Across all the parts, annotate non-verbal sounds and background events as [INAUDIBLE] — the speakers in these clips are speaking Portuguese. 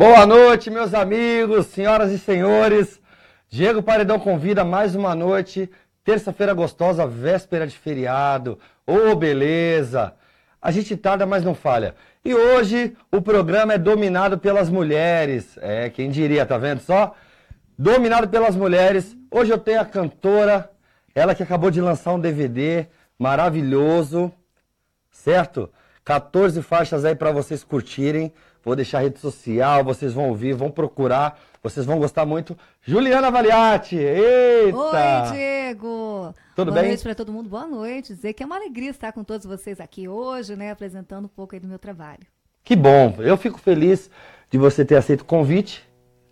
Boa noite, meus amigos, senhoras e senhores. Diego Paredão convida mais uma noite, terça-feira gostosa, véspera de feriado. Ô, oh, beleza! A gente tarda, mas não falha. E hoje o programa é dominado pelas mulheres. É, quem diria, tá vendo só? Dominado pelas mulheres. Hoje eu tenho a cantora, ela que acabou de lançar um DVD maravilhoso, certo? 14 faixas aí para vocês curtirem vou deixar a rede social, vocês vão ouvir, vão procurar, vocês vão gostar muito. Juliana Valiati! Eita! Oi, Diego! Tudo Boa bem? Boa noite para todo mundo, boa noite. Dizer que é uma alegria estar com todos vocês aqui hoje, né, apresentando um pouco aí do meu trabalho. Que bom! Eu fico feliz de você ter aceito o convite.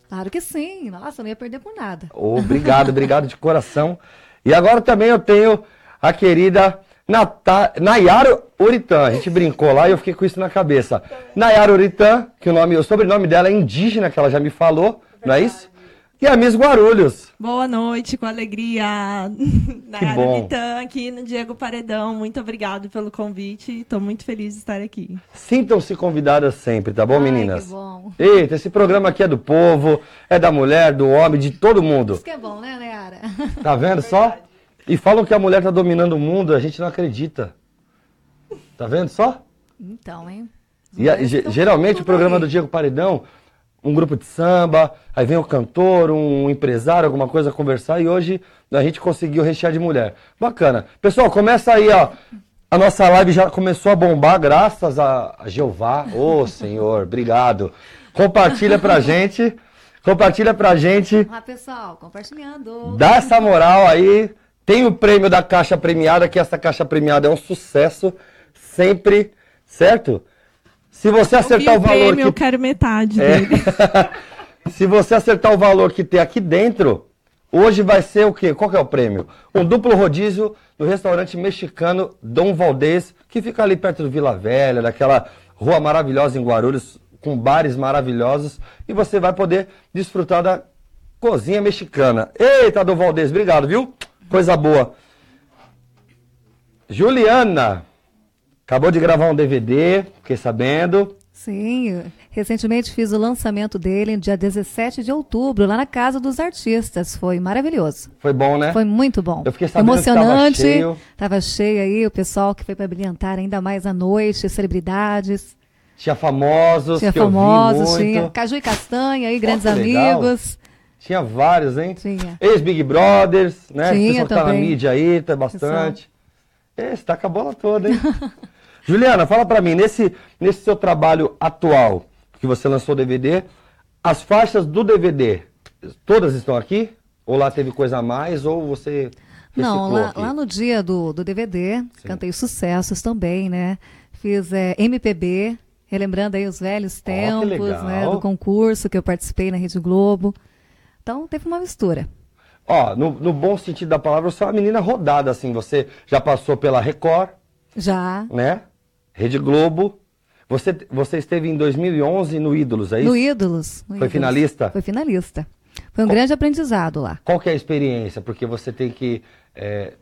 Claro que sim! Nossa, eu não ia perder por nada. Obrigado, obrigado de coração. E agora também eu tenho a querida Nata... Nayara Oritan. A gente brincou lá e eu fiquei com isso na cabeça. Nayara Oritan, que o, nome, o sobrenome dela é indígena, que ela já me falou, Verdade. não é isso? E a Miss Guarulhos. Boa noite, com alegria. [LAUGHS] Nayara Oritan, aqui no Diego Paredão. Muito obrigado pelo convite. Estou muito feliz de estar aqui. Sintam-se convidadas sempre, tá bom, Ai, meninas? Que bom. Eita, esse programa aqui é do povo, é da mulher, do homem, de todo mundo. Isso que é bom, né, Nayara? Tá vendo [LAUGHS] é Verdade. só? E falam que a mulher tá dominando o mundo, a gente não acredita. Tá vendo só? Então, hein? E, a, geralmente o programa aí. do Diego Paredão, um grupo de samba, aí vem o cantor, um empresário, alguma coisa a conversar, e hoje a gente conseguiu rechear de mulher. Bacana. Pessoal, começa aí, ó. A nossa live já começou a bombar, graças a Jeová. Ô, oh, Senhor, obrigado. Compartilha pra gente. Compartilha pra gente. Ah, pessoal, compartilhando. Dá essa moral aí. Tem o prêmio da caixa premiada, que essa caixa premiada é um sucesso, sempre, certo? Se você acertar o, o valor. Prêmio, que... Eu quero metade é. dele. [LAUGHS] Se você acertar o valor que tem aqui dentro, hoje vai ser o quê? Qual que é o prêmio? Um duplo rodízio no restaurante mexicano Dom Valdez, que fica ali perto do Vila Velha, daquela rua maravilhosa em Guarulhos, com bares maravilhosos, e você vai poder desfrutar da cozinha mexicana. Eita, Dom Valdez, obrigado, viu? Coisa boa. Juliana acabou de gravar um DVD, fiquei sabendo. Sim, recentemente fiz o lançamento dele dia 17 de outubro, lá na Casa dos Artistas. Foi maravilhoso. Foi bom, né? Foi muito bom. Eu fiquei sabendo Emocionante. Que tava cheio. Tava cheio aí, o pessoal que foi para brilhantar ainda mais à noite, celebridades. Tinha famosos, tinha famosos, tinha Caju e Castanha aí, grandes amigos. Tinha vários, hein? Tinha. Ex-Big Brothers, né? Tinha que tá na mídia aí, tá bastante. Pessoal. Esse, tá com a bola toda, hein? [LAUGHS] Juliana, fala para mim, nesse, nesse seu trabalho atual, que você lançou o DVD, as faixas do DVD, todas estão aqui? Ou lá teve coisa a mais, ou você... Não, lá, lá, no dia do, do DVD, Sim. cantei sucessos também, né? Fiz é, MPB, relembrando aí os velhos tempos, oh, né? Do concurso que eu participei na Rede Globo. Então teve uma mistura. Ó, no, no bom sentido da palavra, você é uma menina rodada, assim. Você já passou pela Record. Já. Né? Rede Globo. Você, você esteve em 2011 no Ídolos, é isso? No Ídolos. No Foi Ídolos. finalista? Foi finalista. Foi um qual, grande aprendizado lá. Qual que é a experiência? Porque você tem que... É,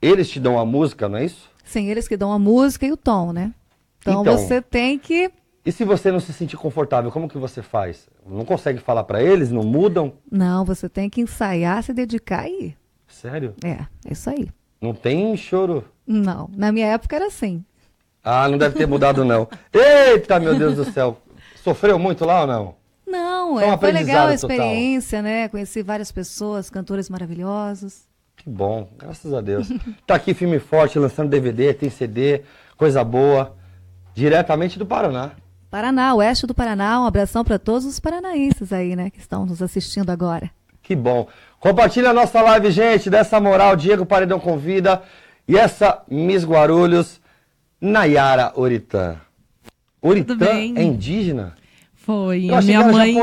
eles te dão a música, não é isso? Sim, eles que dão a música e o tom, né? Então, então você tem que e se você não se sentir confortável, como que você faz? Não consegue falar para eles? Não mudam? Não, você tem que ensaiar, se dedicar e ir. Sério? É, é isso aí. Não tem choro? Não, na minha época era assim. Ah, não deve ter mudado não. [LAUGHS] Eita, meu Deus do céu. Sofreu muito lá ou não? Não, é, foi legal a experiência, total. né? Conheci várias pessoas, cantores maravilhosos. Que bom, graças a Deus. [LAUGHS] tá aqui filme forte, lançando DVD, tem CD, coisa boa, diretamente do Paraná. Paraná, oeste do Paraná. Um abração para todos os paranaenses aí, né, que estão nos assistindo agora. Que bom. Compartilha a nossa live, gente, dessa moral. Diego Paredão convida. E essa Miss Guarulhos, Nayara Oritã. Oritã é indígena? Foi. Eu a minha mãe.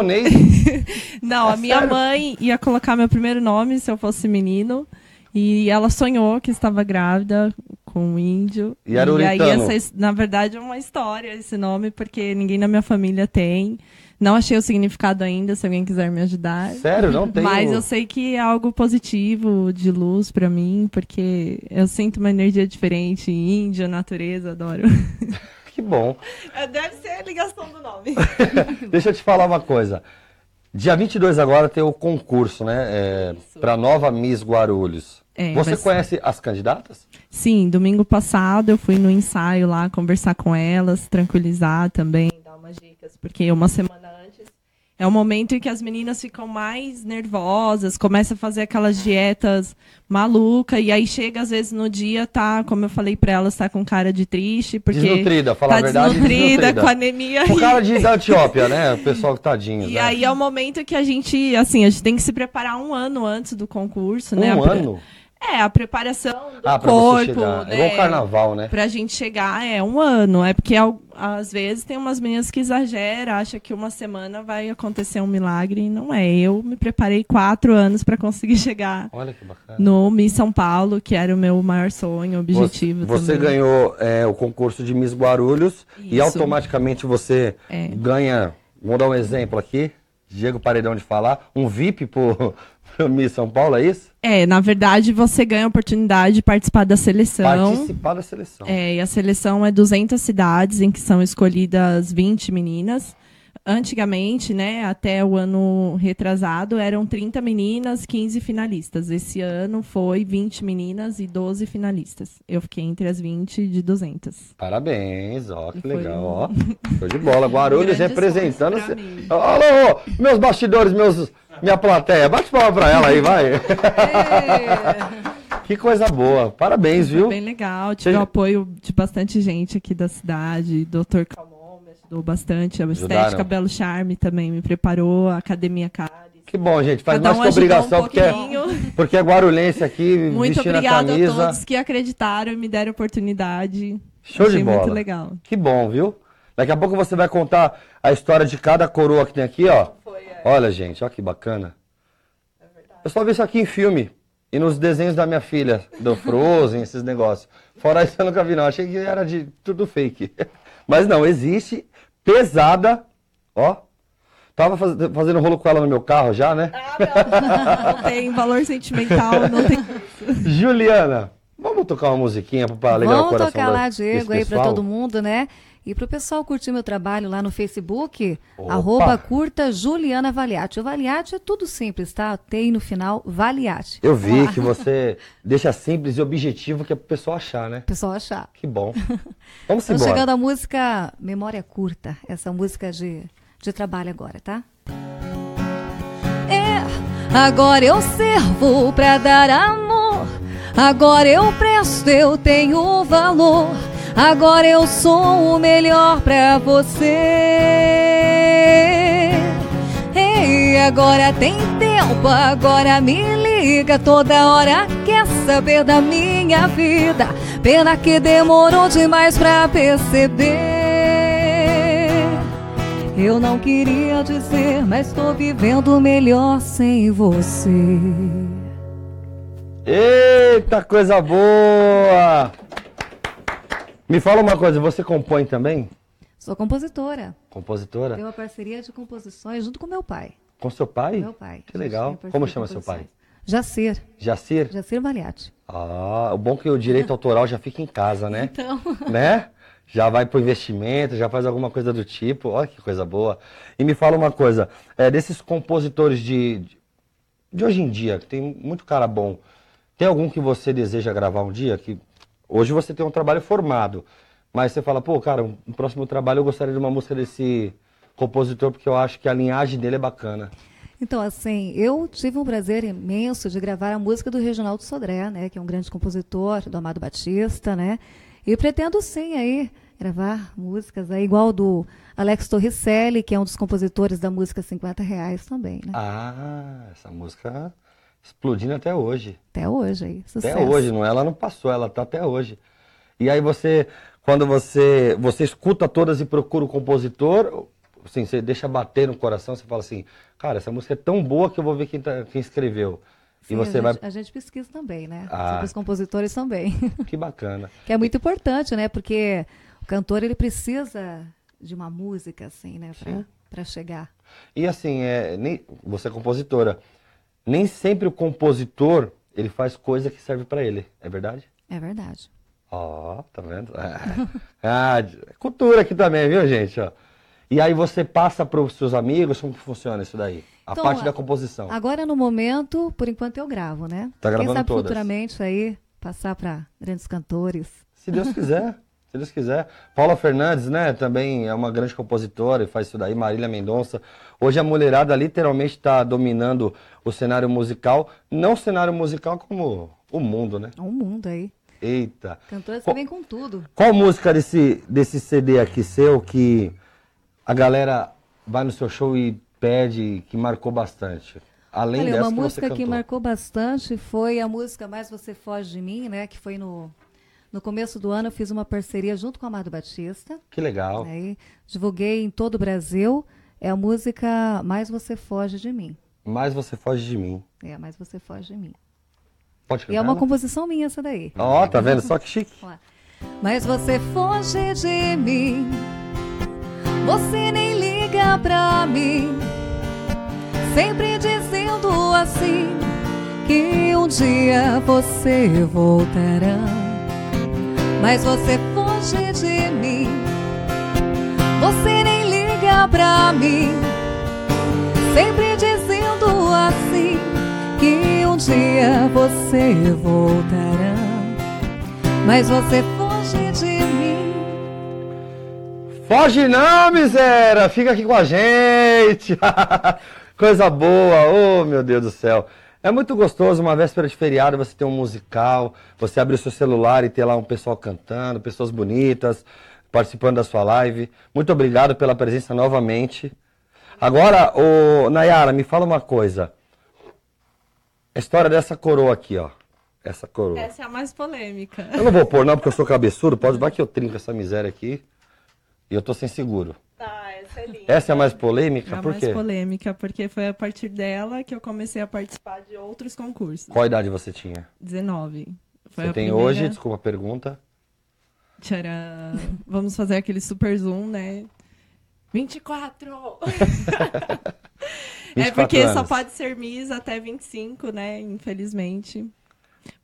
[LAUGHS] Não, é a sério? minha mãe ia colocar meu primeiro nome se eu fosse menino. E ela sonhou que estava grávida com um índio. E, e aí, essa, na verdade, é uma história esse nome, porque ninguém na minha família tem. Não achei o significado ainda, se alguém quiser me ajudar. Sério, não tem. Mas eu sei que é algo positivo, de luz para mim, porque eu sinto uma energia diferente. índio, natureza, adoro. [LAUGHS] que bom. É, deve ser a ligação do nome. [LAUGHS] Deixa eu te falar uma coisa. Dia 22 agora tem o concurso, né? É, para Nova Miss Guarulhos. É, Você conhece as candidatas? Sim, domingo passado eu fui no ensaio lá conversar com elas, tranquilizar também, dar umas dicas, porque uma semana antes é o momento em que as meninas ficam mais nervosas, começam a fazer aquelas dietas maluca e aí chega às vezes no dia tá, como eu falei para elas, tá com cara de triste porque desnutrida, fala tá a verdade, [LAUGHS] desnutrida, com anemia. Com cara de da Etiópia, né? O [LAUGHS] pessoal tadinho. E né? aí é o momento que a gente, assim, a gente tem que se preparar um ano antes do concurso, um né? Um ano. Pra... É, a preparação do ah, corpo, é né? É carnaval, né? Pra gente chegar, é, um ano. É porque às vezes tem umas meninas que exageram, acha que uma semana vai acontecer um milagre e não é. Eu me preparei quatro anos para conseguir [LAUGHS] chegar Olha que no Miss São Paulo, que era o meu maior sonho, objetivo Você, você ganhou é, o concurso de Miss Guarulhos Isso. e automaticamente você é. ganha, vou dar um exemplo aqui, Diego Paredão de falar, um VIP por, Miss São Paulo, é isso? É, na verdade você ganha a oportunidade de participar da seleção. Participar da seleção. É, e a seleção é 200 cidades em que são escolhidas 20 meninas. Antigamente, né, até o ano retrasado, eram 30 meninas, 15 finalistas. Esse ano foi 20 meninas e 12 finalistas. Eu fiquei entre as 20 de 200. Parabéns, ó, que legal, ó. Show de bola. [LAUGHS] Guarulhos representando. Alô, meus bastidores, meus minha plateia, bate palma pra ela aí, vai. É. que coisa boa. Parabéns, Foi viu? Bem legal. Tive o apoio de bastante gente aqui da cidade. doutor Calon me ajudou bastante. A Estética Ajudaram. Belo Charme também me preparou. A Academia Cara. Que bom, gente. Faz mais um obrigação, um porque, é, porque é guarulhense aqui, [LAUGHS] Muito obrigado a, a todos que acreditaram e me deram oportunidade. Show Achei de bola. muito legal. Que bom, viu? Daqui a pouco você vai contar a história de cada coroa que tem aqui, ó. Olha, gente, olha que bacana. É Eu só vi isso aqui em filme. E nos desenhos da minha filha, do Frozen, esses negócios. Fora isso eu nunca vi, não. Achei que era de tudo fake. [LAUGHS] Mas não, existe. Pesada. Ó. Tava faz, fazendo rolo com ela no meu carro já, né? Ah, não. [LAUGHS] não tem valor sentimental, não tem. [LAUGHS] Juliana, vamos tocar uma musiquinha pra alegrar Vamos o coração tocar lá, Diego, aí pra todo mundo, né? E para o pessoal curtir meu trabalho lá no Facebook, Opa. arroba curta Juliana Valiati. O Valiati é tudo simples, tá? Tem no final Valiati. Eu vi ah. que você [LAUGHS] deixa simples e objetivo que é pro pessoal achar, né? Pessoal achar. Que bom. [LAUGHS] Vamos Estamos chegando à música Memória Curta, essa música de, de trabalho agora, tá? É, agora eu servo para dar amor. Agora eu presto, eu tenho valor. Agora eu sou o melhor pra você. E agora tem tempo, agora me liga. Toda hora quer saber da minha vida. Pena que demorou demais pra perceber. Eu não queria dizer, mas tô vivendo melhor sem você. Eita coisa boa! Me fala uma coisa, você compõe também? Sou compositora. Compositora? Tenho uma parceria de composições junto com meu pai. Com seu pai? Meu pai. Que legal. Como chama seu pai? Jacir. Jacir? Jacir Valiati. Ah, o bom é que o direito autoral já fica em casa, né? Então. [LAUGHS] Né? Já vai o investimento, já faz alguma coisa do tipo. Olha que coisa boa. E me fala uma coisa, é, desses compositores de, de hoje em dia, que tem muito cara bom, tem algum que você deseja gravar um dia que Hoje você tem um trabalho formado, mas você fala, pô, cara, no próximo trabalho eu gostaria de uma música desse compositor, porque eu acho que a linhagem dele é bacana. Então, assim, eu tive um prazer imenso de gravar a música do Reginaldo Sodré, né, que é um grande compositor, do Amado Batista, né, e pretendo sim aí gravar músicas aí, igual do Alex Torricelli, que é um dos compositores da música 50 Reais também, né. Ah, essa música explodindo até hoje. Até hoje, aí. Sucesso. Até hoje, não? É? Ela não passou, ela tá até hoje. E aí você, quando você, você escuta todas e procura o compositor, assim, você deixa bater no coração, você fala assim, cara, essa música é tão boa que eu vou ver quem, tá, quem escreveu. Sim, e você a, vai... a gente pesquisa também, né? Ah, os compositores também. [LAUGHS] Que bacana. que é muito importante, né? Porque o cantor, ele precisa de uma música, assim, né? Para chegar. E assim, é, nem, você é compositora, nem sempre o compositor ele faz coisa que serve para ele. É verdade? É verdade. Ó, oh, tá vendo? É. [LAUGHS] ah, é cultura aqui também, viu, gente? Ó. E aí você passa para os seus amigos, como funciona isso daí? A então, parte da composição. Agora, no momento, por enquanto eu gravo, né? Tá gravando Quem sabe todas. futuramente isso aí, passar para grandes cantores. Se Deus quiser. [LAUGHS] Se Deus quiser. Paula Fernandes, né? Também é uma grande compositora e faz isso daí. Marília Mendonça. Hoje a mulherada literalmente está dominando o cenário musical. Não o cenário musical, como o mundo, né? O mundo aí. Eita. Cantores que vêm com tudo. Qual música desse, desse CD aqui seu que a galera vai no seu show e pede que marcou bastante? Além Olha, dessa uma que música que marcou bastante foi a música Mais Você Foge de Mim, né? Que foi no no começo do ano eu fiz uma parceria junto com Amado Batista. Que legal. Né, divulguei em todo o Brasil. É a música Mais Você Foge de Mim. Mais Você Foge de Mim. É, Mais Você Foge de Mim. Pode e é uma composição minha essa daí. Ó, oh, tá vendo? Só que chique. Mas você foge de mim, você nem liga pra mim, sempre dizendo assim que um dia você voltará mas você foge de mim. Você nem liga pra mim, sempre dizendo assim que um dia você voltará, mas você foge de mim. Foge não, miséria! Fica aqui com a gente! [LAUGHS] Coisa boa! Oh, meu Deus do céu! É muito gostoso, uma véspera de feriado, você ter um musical, você abrir o seu celular e ter lá um pessoal cantando, pessoas bonitas, participando da sua live. Muito obrigado pela presença novamente. Agora, Nayara, me fala uma coisa. A história dessa coroa aqui, ó. Essa coroa. Essa é a mais polêmica. Eu não vou pôr, não, porque eu sou cabeçudo. Pode vai que eu trinco essa miséria aqui. E eu tô sem seguro. Tá, essa é linda. Essa é a mais polêmica? É a mais polêmica, porque foi a partir dela que eu comecei a participar de outros concursos. Qual idade você tinha? 19. Foi você tem primeira... hoje, desculpa a pergunta. Tcharam. Vamos fazer aquele super zoom, né? 24! [LAUGHS] é porque anos. só pode ser Miss até 25, né? Infelizmente.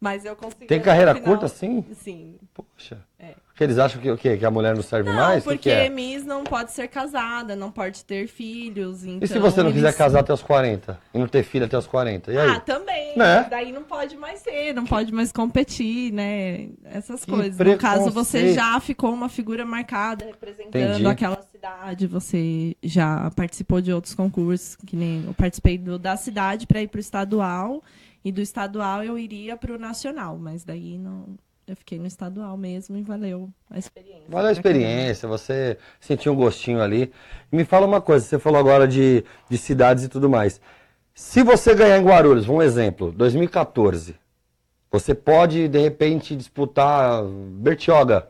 Mas eu consegui. Tem carreira final... curta, sim? Sim. Poxa. É. Que eles acham que o quê? Que a mulher não serve não, mais? Porque que que é? Miss não pode ser casada, não pode ter filhos. Então e se você não então quiser casar até os 40? E não ter filho até os 40? E aí? Ah, também. Né? Daí não pode mais ser, não pode mais competir, né? Essas que coisas. No caso, você já ficou uma figura marcada representando Entendi. aquela cidade, você já participou de outros concursos, que nem eu participei do, da cidade para ir para o estadual. E do estadual eu iria para o nacional, mas daí não, eu fiquei no estadual mesmo e valeu a experiência. Valeu a experiência, você sentiu um gostinho ali. Me fala uma coisa, você falou agora de, de cidades e tudo mais. Se você ganhar em Guarulhos, um exemplo, 2014, você pode, de repente, disputar Bertioga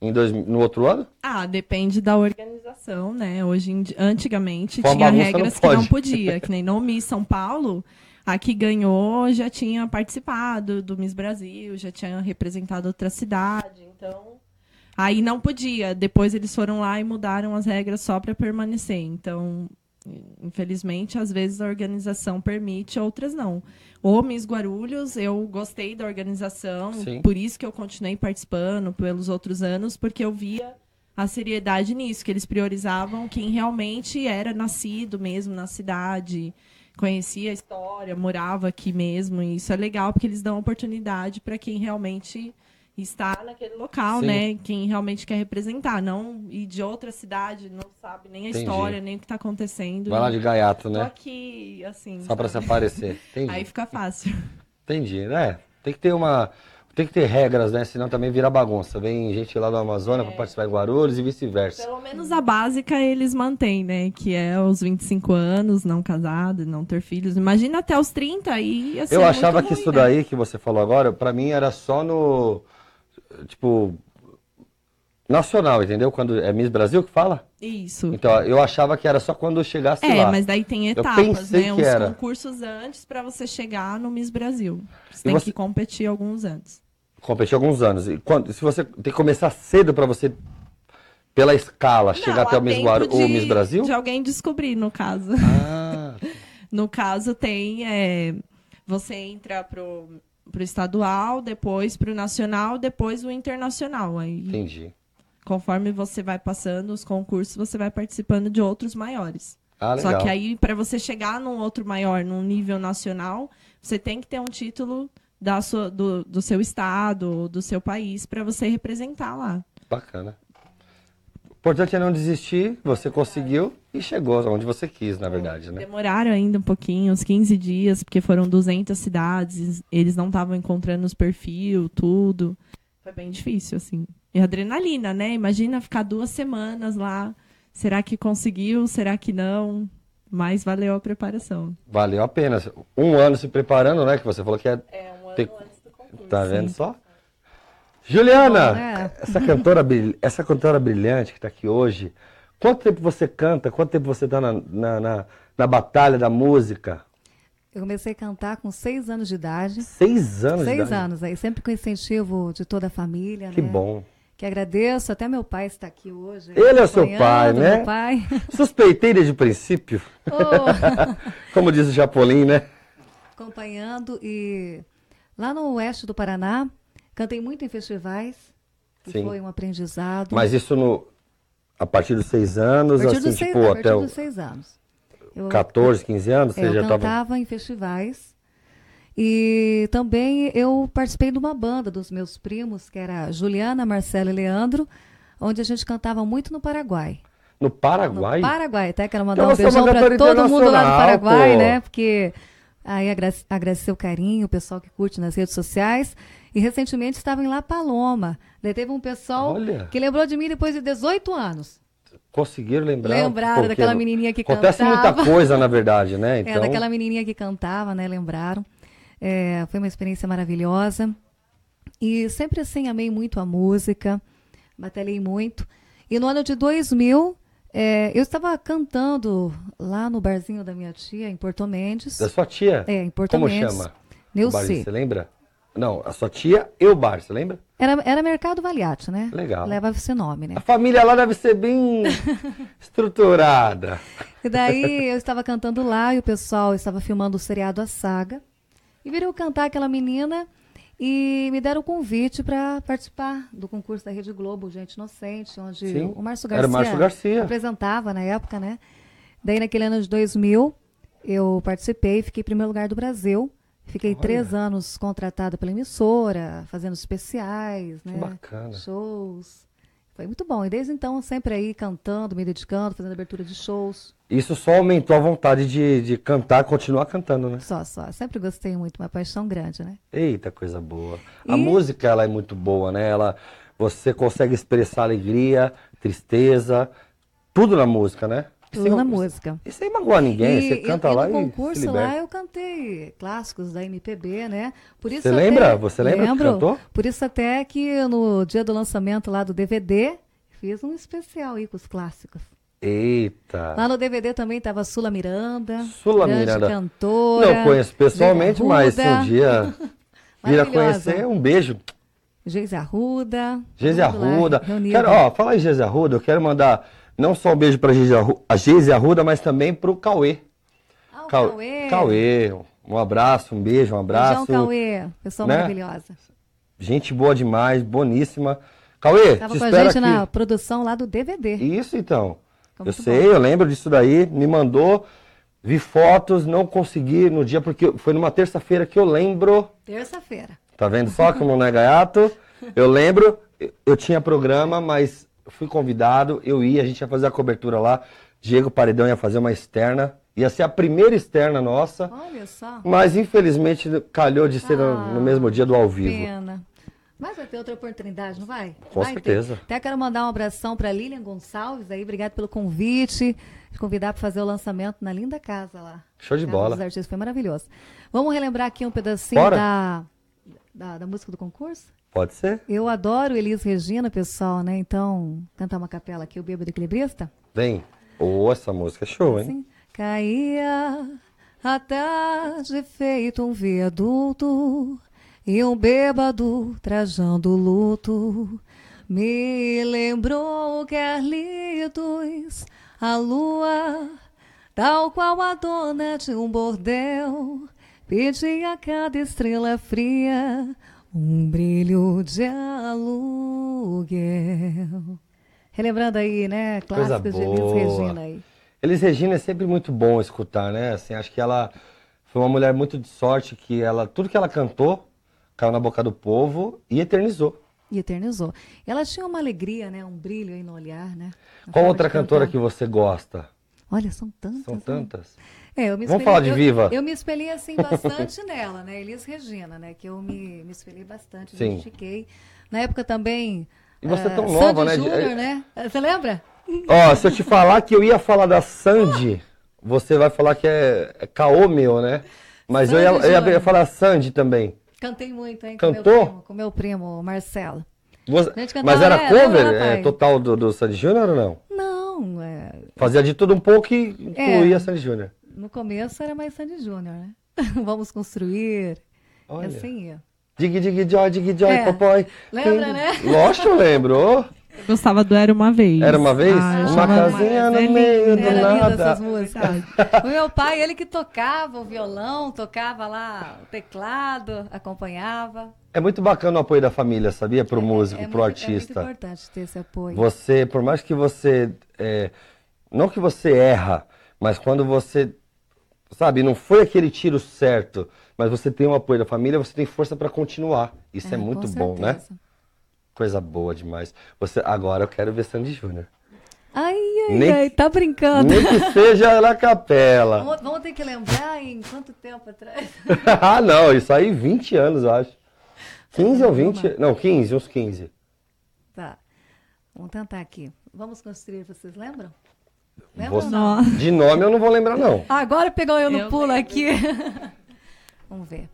em dois, no outro ano? Ah, depende da organização, né? Hoje, antigamente, tinha regras não que não podia, que nem no Miss São Paulo a que ganhou já tinha participado do Miss Brasil, já tinha representado outra cidade, então aí não podia. Depois eles foram lá e mudaram as regras só para permanecer. Então, infelizmente, às vezes a organização permite, outras não. O Miss Guarulhos, eu gostei da organização, Sim. por isso que eu continuei participando pelos outros anos, porque eu via a seriedade nisso, que eles priorizavam quem realmente era nascido mesmo na cidade conhecia a história, morava aqui mesmo. E isso é legal porque eles dão oportunidade para quem realmente está naquele local, Sim. né? Quem realmente quer representar, não ir de outra cidade, não sabe nem a Entendi. história, nem o que está acontecendo. Vai lá de gaiato, né? Só assim. Só para se aparecer. Entendi. Aí fica fácil. Entendi, né? Tem que ter uma tem que ter regras, né? Senão também vira bagunça. Vem gente lá do Amazonas é. para participar em Guarulhos e vice-versa. Pelo menos a básica eles mantêm, né? Que é os 25 anos, não casado, não ter filhos. Imagina até os 30 aí. Eu achava que ruim, isso né? daí que você falou agora, para mim era só no. Tipo. Nacional, entendeu? Quando é Miss Brasil que fala? Isso. Então, eu achava que era só quando eu chegasse é, lá. É, mas daí tem etapas, né? Uns era. concursos antes para você chegar no Miss Brasil. Você e tem você... que competir alguns antes competi alguns anos. E quando, se você tem que começar cedo para você pela escala não, chegar até o Miss, de, o Miss, Brasil? De alguém descobrir, no caso. Ah. [LAUGHS] Tá. no caso, tem. É, você entra pro, pro estadual, depois pro nacional, depois o internacional. Aí, Entendi. Conforme você vai passando os concursos, você vai participando de outros maiores. Ah, legal. Só que aí, para você chegar num outro maior, num nível nacional, você tem que ter um título da sua, do, do seu estado, do seu país, para você representar lá. Bacana. O importante é não desistir, você conseguiu e chegou onde você quis, na verdade, né? Demoraram ainda um pouquinho, uns 15 dias, porque foram 200 cidades, eles não estavam encontrando os perfil, tudo. Foi bem difícil, assim. E adrenalina, né? Imagina ficar duas semanas lá. Será que conseguiu? Será que não? Mas valeu a preparação. Valeu a pena. Um ano se preparando, né? Que você falou que é, é tem... Tá vendo só? Juliana, Bom, né? essa, cantora, essa cantora brilhante que está aqui hoje, quanto tempo você canta? Quanto tempo você está na, na, na, na, batalha da música? Eu comecei a cantar com seis anos de idade. Seis anos seis de idade? Seis anos, aí sempre com incentivo de toda a família. Que né? bom. Que agradeço, até meu pai está aqui hoje. Ele é seu pai, né? Pai. [LAUGHS] Suspeitei desde o princípio. Oh. [LAUGHS] Como diz o Chapolin, né? Acompanhando e Lá no oeste do Paraná, cantei muito em festivais, Sim. foi um aprendizado. Mas isso no, a partir dos seis anos, assim, dos seis, tipo, até a partir até dos seis anos. Eu, 14, 15 anos, é, já Eu cantava tava... em festivais e também eu participei de uma banda dos meus primos, que era Juliana, Marcela e Leandro, onde a gente cantava muito no Paraguai. No Paraguai? No Paraguai, até quero então mandar então, um é beijão para todo mundo lá no Paraguai, pô. né? Porque Aí agradecer o carinho, o pessoal que curte nas redes sociais. E recentemente estava em La Paloma. Daí teve um pessoal Olha. que lembrou de mim depois de 18 anos conseguiram lembrar. Lembraram daquela menininha que acontece cantava. Acontece muita coisa, na verdade, né? [LAUGHS] É, então... É, daquela menininha que cantava, né? Lembraram. É, foi uma experiência maravilhosa. E sempre assim, amei muito a música, batalhei muito. E no ano de 2000, é, eu estava cantando lá no barzinho da minha tia, em Porto Mendes. Da sua tia? É, em Porto Como Mendes. Como chama? Neuci. Você lembra? Não, a sua tia e o bar, você lembra? Era, era Mercado Valiate, né? Legal. Leva esse nome, né? A família lá deve ser bem [LAUGHS] estruturada. E daí eu estava cantando lá e o pessoal estava filmando o seriado A Saga. E virou cantar aquela menina e me deram o convite para participar do concurso da Rede Globo, Gente Inocente, onde Sim, o Márcio Garcia, Márcio Garcia apresentava na época, né? Daí naquele ano de 2000 eu participei, fiquei em primeiro lugar do Brasil. Fiquei Olha. três anos contratada pela emissora, fazendo especiais, né? bacana. Shows. Foi muito bom. E desde então, sempre aí cantando, me dedicando, fazendo abertura de shows. Isso só aumentou a vontade de, de cantar, continuar cantando, né? Só, só. Sempre gostei muito, uma paixão grande, né? Eita, coisa boa. E... A música, ela é muito boa, né? Ela, você consegue expressar alegria, tristeza, tudo na música, né? Tudo na música. E sem magoar ninguém, e, você canta e, lá e no concurso se lá eu cantei clássicos da MPB, né? Por isso você até, lembra? Você lembra lembro, que cantou? Por isso até que no dia do lançamento lá do DVD, fiz um especial aí com os clássicos. Eita! Lá no DVD também tava Sula Miranda. Sula Miranda. cantora. Não conheço pessoalmente, mas se um dia [LAUGHS] vir a conhecer, um beijo. Geise Arruda. Geise Arruda. Quero, ó, fala aí, Geise Arruda. Eu quero mandar não só um beijo para a Geise Arruda, mas também para o Cauê. Ah, o Cauê. Cauê. Um abraço, um beijo, um abraço. João Cauê. Pessoa né? maravilhosa. Gente boa demais, boníssima. Cauê, Tava te com a gente na produção lá do DVD. Isso, então eu sei, bom. eu lembro disso daí, me mandou, vi fotos, não consegui no dia, porque foi numa terça-feira que eu lembro. Terça-feira. Tá vendo só como não é gaiato? Eu lembro, eu tinha programa, mas fui convidado, eu ia, a gente ia fazer a cobertura lá. Diego Paredão ia fazer uma externa. Ia ser a primeira externa nossa. Olha só. Mas infelizmente calhou de ser ah, no, no mesmo dia do ao vivo. Pena. Mas vai ter outra oportunidade, não vai? Com vai certeza. Ter. Até quero mandar um abração para Lilian Gonçalves aí, obrigado pelo convite. Te convidar para fazer o lançamento na linda casa lá. Show de bola. Dos artistas, foi maravilhoso. Vamos relembrar aqui um pedacinho da, da, da música do concurso? Pode ser. Eu adoro Elis Regina, pessoal, né? Então, cantar uma capela aqui, o Bêbado Equilibrista? Vem. Oh, essa música é show, hein? Assim, caía a tarde feito um viaduto e um bêbado trajando luto me lembrou Carlitos, a lua, tal qual a dona de um bordel, pedia a cada estrela fria um brilho de aluguel. Relembrando aí, né? Clássicas de Elis Regina aí. Elis Regina é sempre muito bom escutar, né? Assim, acho que ela foi uma mulher muito de sorte que ela, tudo que ela cantou, caiu na boca do povo e eternizou. E eternizou. Ela tinha uma alegria, né? Um brilho aí no olhar, né? Na Qual outra cantora que você gosta? Olha, são tantas. São tantas. Né? É, Vamos falar de Viva? Eu, me espelhei, assim, [LAUGHS] bastante nela, né? Elis Regina, né? Que eu me, me espelhei bastante, Sim. me estiquei. Na época também... E você é eh, tão nova, Sandy né? Júnior, é- né? Você lembra? Ó, se eu te falar que eu ia falar da Sandy, você vai falar que é, é caô meu, né? Mas eu, ia, eu ia falar Sandy também. Cantei muito, hein? Cantou? Com meu primo, com meu primo Marcelo. Você... Mas era né, é, cover? É, total do, do Sandy Júnior ou não? Não. É... Fazia de tudo um pouco e é. incluía é, Sandy Júnior. No começo era mais Sandy Júnior, né? [LAUGHS] Vamos construir. Olha. Assim ia. Dig, dig, joy, dig, joy, é. papai. Lembra, né? Lógico, lembrou. [LAUGHS] Eu gostava do Era Uma Vez. Era Uma Vez? Ah, uma casinha no meio lindo, do era nada. Lindo essas músicas. o meu pai, ele que tocava o violão, tocava lá o teclado, acompanhava. É muito bacana o apoio da família, sabia? Para o é, é, músico, é para o artista. É muito importante ter esse apoio. Você, por mais que você... É, não que você erra, mas quando você... Sabe, não foi aquele tiro certo, mas você tem o apoio da família, você tem força para continuar. Isso é, é muito bom, né? Coisa boa demais. Você, agora eu quero ver Sandy Júnior. Ai, ai, nem, ai, tá brincando. Nem que seja na capela. Vamos, vamos ter que lembrar em quanto tempo atrás? [LAUGHS] ah, não, isso aí 20 anos, eu acho. 15 ou 20? Não, 15, uns 15. Tá. Vamos tentar aqui. Vamos construir, vocês lembram? Lembram Você, não? De nome eu não vou lembrar, não. Agora pegou eu no eu pulo lembro. aqui. [LAUGHS] Vamos ver.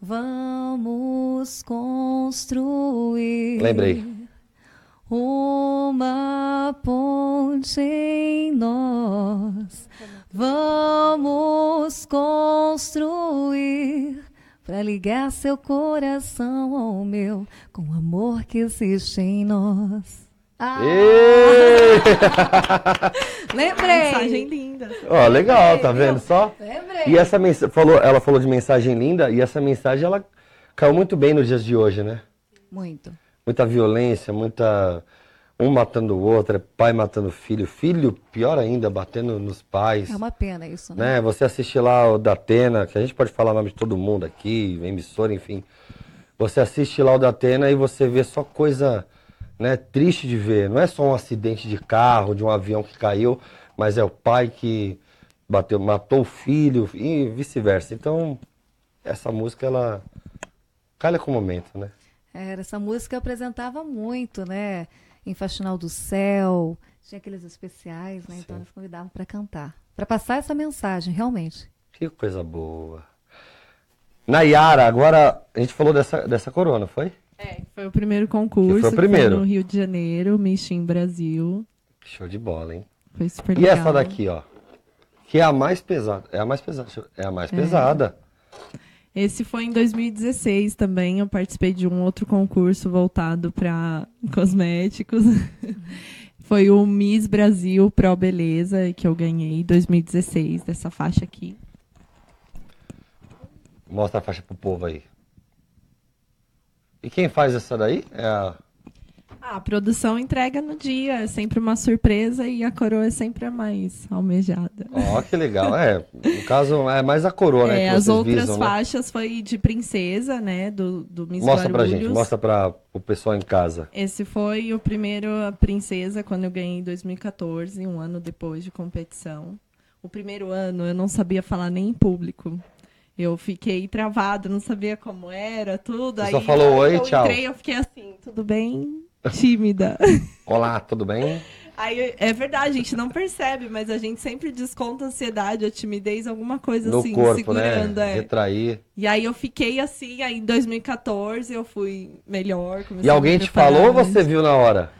Vamos construir. Lembrei. Uma ponte em nós. Vamos construir para ligar seu coração ao meu com o amor que existe em nós. Ah. [LAUGHS] Lembrei. Mensagem linda. Ó, legal, tá vendo só? Lembrei. E essa mensagem, falou, ela falou de mensagem linda e essa mensagem ela caiu muito bem nos dias de hoje, né? Muito. Muita violência, muita um matando o outro, é pai matando filho, filho pior ainda, batendo nos pais. É uma pena isso, né? né? Você assiste lá o da Atena, que a gente pode falar o nome de todo mundo aqui, emissora, enfim. Você assiste lá o da Atena e você vê só coisa né, triste de ver. Não é só um acidente de carro, de um avião que caiu, mas é o pai que bateu, matou o filho e vice-versa. Então, essa música, ela calha com o momento, né? Era, essa música apresentava muito, né? Em Faxinal do Céu, tinha aqueles especiais, né? Então, Sim. Então, eles convidavam para cantar. Para passar essa mensagem, realmente. Que coisa boa. Nayara, agora a gente falou dessa, dessa corona, foi? É, foi o primeiro concurso. Que foi o primeiro. Foi no Rio de Janeiro, Michin Brasil. Show de bola, hein? Foi super e legal. E essa daqui, ó. Que é a mais pesada. É a mais pesada. É a mais é. pesada. Esse foi em 2016 também. Eu participei de um outro concurso voltado para [LAUGHS] cosméticos. [LAUGHS] foi o Miss Brasil Pro Beleza que eu ganhei em 2016 dessa faixa aqui. Mostra a faixa pro povo aí. E quem faz essa daí? É a... Ah, a produção entrega no dia, é sempre uma surpresa e a coroa é sempre a mais almejada. Ó, oh, que legal. É, no caso, é mais a coroa, né? É, as outras visam, né? faixas né? foi de princesa, né? Do, do Miss Mostra Guarulhos. pra gente, mostra pra o pessoal em casa. Esse foi o primeiro a princesa quando eu ganhei em 2014, um ano depois de competição. O primeiro ano eu não sabia falar nem em público. Eu fiquei travado, não sabia como era, tudo. Você Aí só falou oi, eu tchau. entrei, eu fiquei assim, tudo bem? Tímida. [LAUGHS] Olá, tudo bem? Aí, é verdade, a gente não percebe, mas a gente sempre desconta a ansiedade, a timidez, alguma coisa no assim, corpo, né? segurando. Né? É. Retrair. E aí eu fiquei assim, aí em 2014 eu fui melhor. E alguém te falou ou você viu na hora?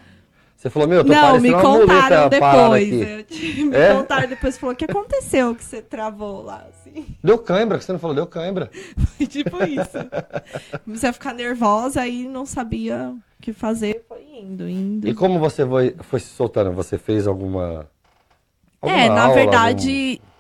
Você falou, meu, tô Não, me contaram depois. Me é? contaram depois, falou, o que aconteceu que você travou lá, assim? Deu cãibra, você não falou, deu cãibra. [LAUGHS] Foi tipo isso. Comecei a ficar nervosa e não sabia o que fazer, foi indo, indo. E como você foi, foi se soltando? Você fez alguma, alguma É, na aula, verdade... Algum...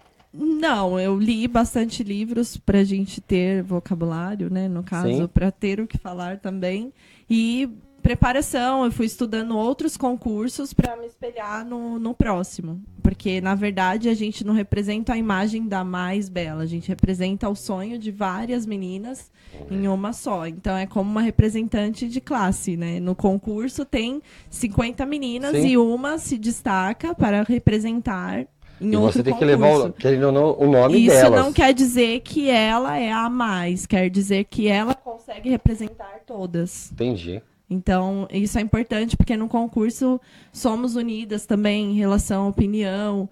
Não, eu li bastante livros para gente ter vocabulário, né? No caso, para ter o que falar também. E preparação, eu fui estudando outros concursos para me espelhar no, no próximo. Porque, na verdade, a gente não representa a imagem da mais bela, a gente representa o sonho de várias meninas em uma só. Então, é como uma representante de classe, né? No concurso tem 50 meninas Sim. e uma se destaca para representar em e você tem concurso. que levar, querendo ou não, o nome Isso delas. Isso não quer dizer que ela é a mais, quer dizer que ela consegue representar todas. Entendi. Então, isso é importante porque no concurso somos unidas também em relação à opinião.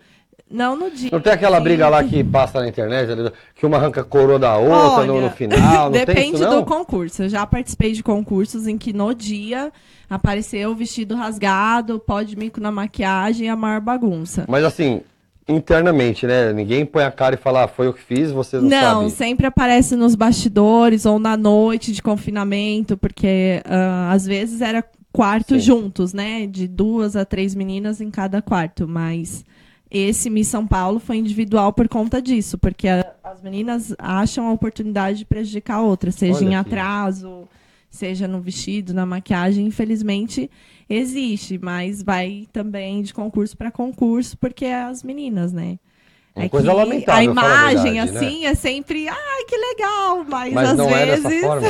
Não no dia. Não tem aquela briga lá que passa na internet, que uma arranca a coroa da outra Olha, no, no, final. [LAUGHS] Não depende tem isso, não? do concurso. Eu já participei de concursos em que no dia apareceu vestido rasgado, pó de mico na maquiagem e a maior bagunça. Mas assim, internamente, né? Ninguém põe a cara e fala, ah, foi eu que fiz, você não, não sabe. Não, sempre aparece nos bastidores ou na noite de confinamento, porque uh, às vezes era quartos juntos, né? De duas a três meninas em cada quarto, mas esse Miss São Paulo foi individual por conta disso, porque a, as meninas acham a oportunidade de prejudicar a outra, seja Olha em atraso, seja no vestido, na maquiagem, infelizmente existe, mas vai também de concurso para concurso, porque é as meninas, né? Uma é coisa lamentável. A imagem, a verdade, né? assim, né? é sempre, ah, que legal, mas, mas às não vezes. É dessa forma.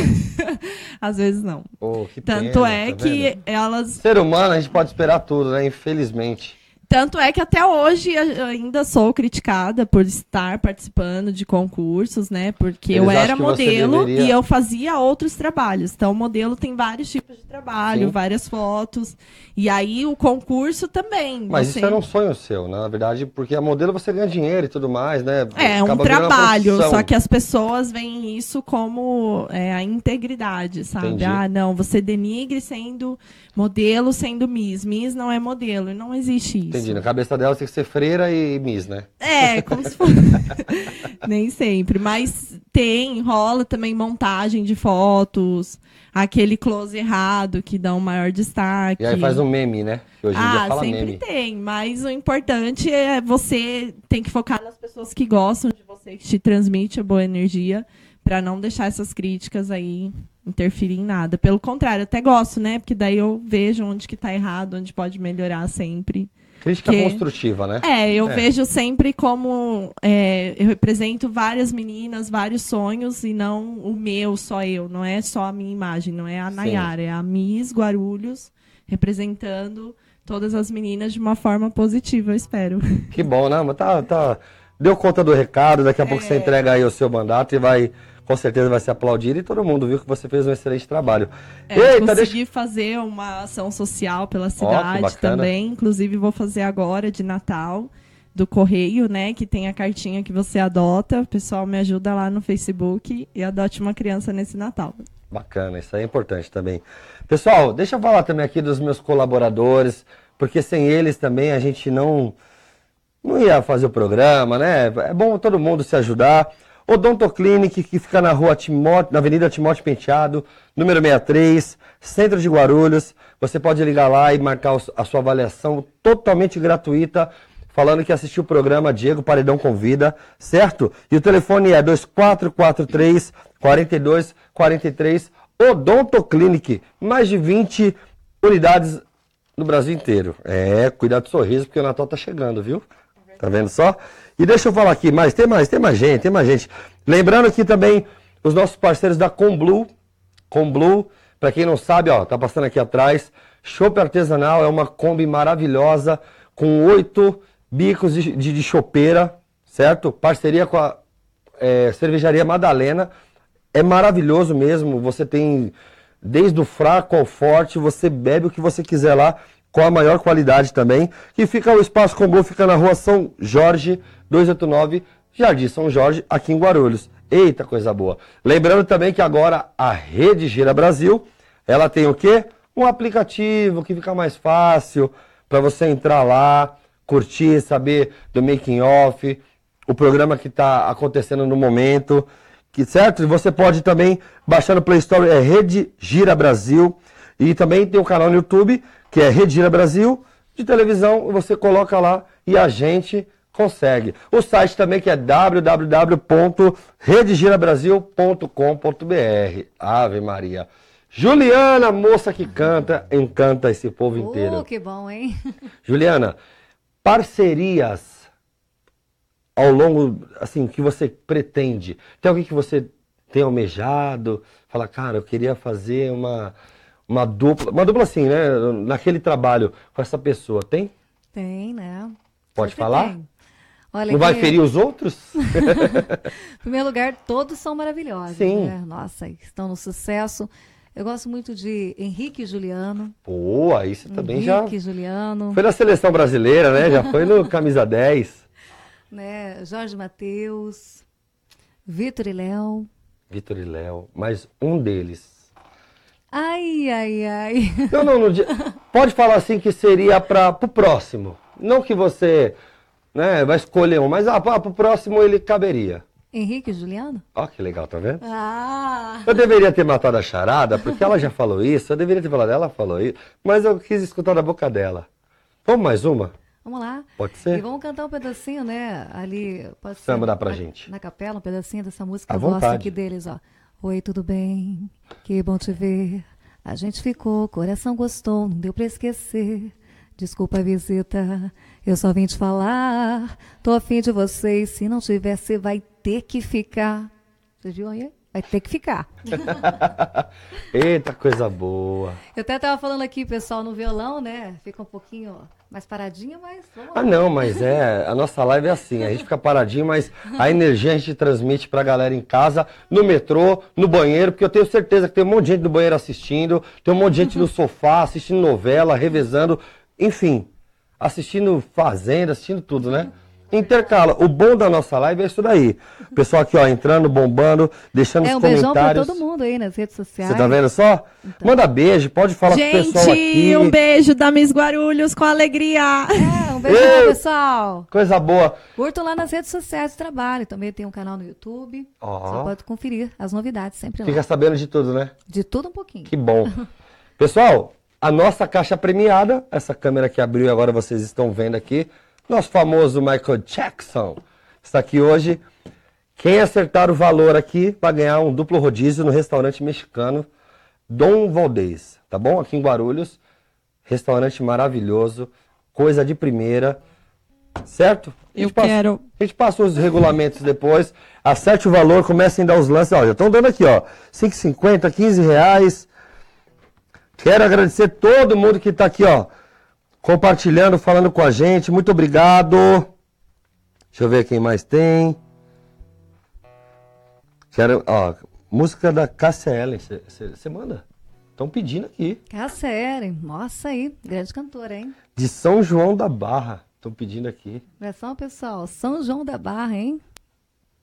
[LAUGHS] às vezes não. Oh, Tanto pena, é tá que elas. Ser humano, a gente pode esperar tudo, né? Infelizmente. Tanto é que até hoje ainda sou criticada por estar participando de concursos, né? Porque Eles eu era modelo deveria... e eu fazia outros trabalhos. Então, o modelo tem vários tipos de trabalho, Sim. várias fotos. E aí, o concurso também. Mas você... isso era um sonho seu, né? Na verdade, porque a modelo você ganha dinheiro e tudo mais, né? É, Acaba um trabalho. Só que as pessoas veem isso como é, a integridade, sabe? Entendi. Ah, não, você denigre sendo modelo, sendo Miss. Miss não é modelo. E não existe isso. Entendi entendi. Na cabeça dela tem que ser freira e miss, né? É, como se fosse. [LAUGHS] Nem sempre. Mas tem, rola também montagem de fotos, aquele close errado que dá um maior destaque. E aí faz um meme, né? Que hoje em ah, dia fala sempre meme. tem. Mas o importante é você tem que focar nas pessoas que gostam de você, que te transmite a boa energia, para não deixar essas críticas aí interferir em nada. Pelo contrário, até gosto, né? Porque daí eu vejo onde que tá errado, onde pode melhorar sempre. Crítica que... construtiva, né? É, eu é. vejo sempre como é, eu represento várias meninas, vários sonhos, e não o meu, só eu. Não é só a minha imagem, não é a Nayara, Sim. é a Miss Guarulhos representando todas as meninas de uma forma positiva, eu espero. Que bom, né? Mas tá, tá... Deu conta do recado, daqui a é... pouco você é. entrega aí o seu mandato e vai com certeza vai ser aplaudido e todo mundo viu que você fez um excelente trabalho. É, Eita, consegui deixa... fazer uma ação social pela cidade também, inclusive vou fazer agora de Natal do correio, né? Que tem a cartinha que você adota. O pessoal me ajuda lá no Facebook e adote uma criança nesse Natal. Bacana, isso aí é importante também. Pessoal, deixa eu falar também aqui dos meus colaboradores, porque sem eles também a gente não, não ia fazer o programa, né? É bom todo mundo se ajudar. Odonto Clinic, que fica na rua Timóte, na Avenida Timóte Penteado, número 63, centro de Guarulhos. Você pode ligar lá e marcar a sua avaliação totalmente gratuita, falando que assistiu o programa Diego Paredão Convida, certo? E o telefone é 2443 4243 Odonto Clinic, mais de 20 unidades no Brasil inteiro. É, cuidado do sorriso, porque o Natal tá chegando, viu? Tá vendo só? E deixa eu falar aqui, mais, tem mais, tem mais gente, tem mais gente. Lembrando aqui também os nossos parceiros da Comblue. Comblue, para quem não sabe, ó, tá passando aqui atrás. Chopp artesanal é uma Kombi maravilhosa, com oito bicos de, de, de chopeira, certo? Parceria com a é, Cervejaria Madalena. É maravilhoso mesmo, você tem desde o fraco ao forte, você bebe o que você quiser lá, com a maior qualidade também. E fica o espaço Comblue, fica na rua São Jorge, 289 Jardim São Jorge, aqui em Guarulhos. Eita coisa boa. Lembrando também que agora a Rede Gira Brasil, ela tem o quê? Um aplicativo que fica mais fácil para você entrar lá, curtir, saber do making off, o programa que está acontecendo no momento, que certo? Você pode também baixar no Play Store, é Rede Gira Brasil, e também tem o canal no YouTube, que é Rede Gira Brasil, de televisão, você coloca lá e a gente consegue. O site também que é www.redigirabrasil.com.br. Ave Maria. Juliana, moça que canta, encanta esse povo oh, inteiro. Oh, que bom, hein? [LAUGHS] Juliana, parcerias ao longo, assim, que você pretende? Tem alguém que você tem almejado? Fala, cara, eu queria fazer uma, uma dupla, uma dupla assim, né? Naquele trabalho com essa pessoa, tem? Tem, né? Pode você falar? Tem. Olha não vai ferir os outros? [LAUGHS] em primeiro lugar, todos são maravilhosos. Sim. Né? Nossa, estão no sucesso. Eu gosto muito de Henrique e Juliano. Pô, aí você também Henrique, já. Henrique e Juliano. Foi na seleção brasileira, né? Já foi no camisa 10. né? Jorge Matheus, Vitor e Léo. Vitor e Léo, mas um deles. Ai, ai, ai. Então, não, não, não [LAUGHS] pode falar assim que seria para o próximo. Não que você né? Vai escolher um, mas ah, o próximo ele caberia. Henrique e Juliano? Ó, oh, que legal, tá vendo? Ah. Eu deveria ter matado a charada, porque ela já falou isso, eu deveria ter falado, ela falou isso, mas eu quis escutar da boca dela. Vamos mais uma? Vamos lá. Pode ser. E vamos cantar um pedacinho, né? Ali, pode ser. Samba dá pra na, gente. Na capela, um pedacinho dessa música nossa aqui deles, ó. Oi, tudo bem? Que bom te ver. A gente ficou, coração gostou, não deu pra esquecer. Desculpa a visita. Eu só vim te falar, tô afim de vocês. Se não tiver, você vai ter que ficar. Vocês viram aí? Vai ter que ficar. [LAUGHS] Eita, coisa boa. Eu até tava falando aqui, pessoal, no violão, né? Fica um pouquinho mais paradinho, mas Ah, não, mas é. A nossa live é assim. A gente fica paradinho, mas a energia a gente transmite pra galera em casa, no metrô, no banheiro, porque eu tenho certeza que tem um monte de gente no banheiro assistindo, tem um monte de gente no sofá assistindo novela, revezando. Enfim, assistindo Fazenda, assistindo tudo, né? Intercala. O bom da nossa live é isso daí. pessoal aqui, ó, entrando, bombando, deixando é, um os comentários. É, um beijão pra todo mundo aí nas redes sociais. Você tá vendo só? Então. Manda beijo, pode falar Gente, pro pessoal aqui. Gente, um beijo da Miss Guarulhos com alegria. É, um beijo, pessoal. Coisa boa. Curtam lá nas redes sociais do trabalho. Também tem um canal no YouTube. Ó. Você pode conferir as novidades sempre lá. Fica sabendo de tudo, né? De tudo um pouquinho. Que bom. [LAUGHS] pessoal, a nossa caixa premiada, essa câmera que abriu e agora vocês estão vendo aqui, nosso famoso Michael Jackson está aqui hoje. Quem acertar o valor aqui vai ganhar um duplo rodízio no restaurante mexicano Dom Valdez, tá bom? Aqui em Guarulhos. Restaurante maravilhoso, coisa de primeira, certo? Eu passa, quero. A gente passa os regulamentos depois. Acerte o valor, comecem a dar os lances. olha, já estão dando aqui, ó. 5,50, 15 reais. Quero agradecer todo mundo que está aqui, ó, compartilhando, falando com a gente. Muito obrigado. Deixa eu ver quem mais tem. Quero, ó, música da Cássia Ellen. Você manda? Estão pedindo aqui. Cássia Ellen, nossa aí, grande cantora, hein? De São João da Barra. Estão pedindo aqui. É só, pessoal, São João da Barra, hein?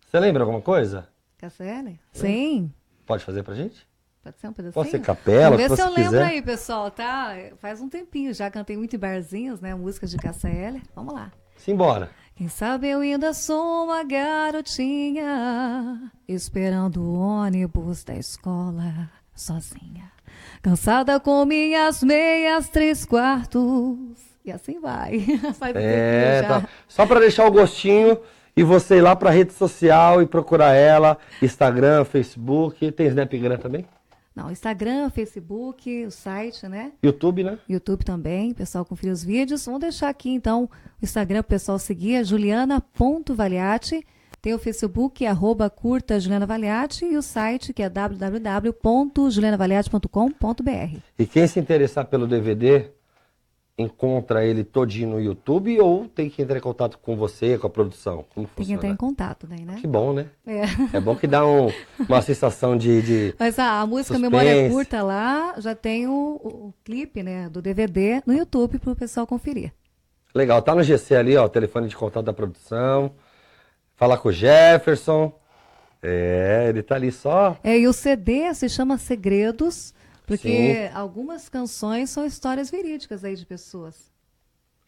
Você lembra alguma coisa? Cássia Ellen? Sim. Pode fazer pra gente? Pode ser um pedacinho? Pode ser capela, Vamos ver se eu quiser. lembro aí, pessoal, tá? Faz um tempinho, já cantei muito em barzinhos, né? Músicas de KCL. Vamos lá. Simbora. Quem sabe eu ainda sou uma garotinha Esperando o ônibus da escola sozinha Cansada com minhas meias três quartos E assim vai [LAUGHS] Faz é, tá. Só para deixar o gostinho e você ir lá para rede social e procurar ela, Instagram, Facebook, tem Snapgram também? Não, Instagram, Facebook, o site, né? YouTube, né? YouTube também, pessoal conferir os vídeos. Vamos deixar aqui, então, o Instagram para o pessoal seguir, é juliana.valiati. Tem o Facebook, arroba curta Juliana Valiati, e o site, que é www.julianavaliati.com.br. E quem se interessar pelo DVD, encontra ele todinho no YouTube ou tem que entrar em contato com você, com a produção? Como tem que entrar em contato daí, né, né? Que bom, né? É, é bom que dá um, uma sensação de, de Mas a, a música suspense. Memória Curta lá, já tem o, o, clipe né, do DVD no YouTube para o pessoal conferir. Legal, tá no GC ali, ó, telefone de contato da produção. Falar com o Jefferson. É, ele tá ali só. É, e o CD se chama Segredos porque Sim. algumas canções são histórias verídicas aí de pessoas.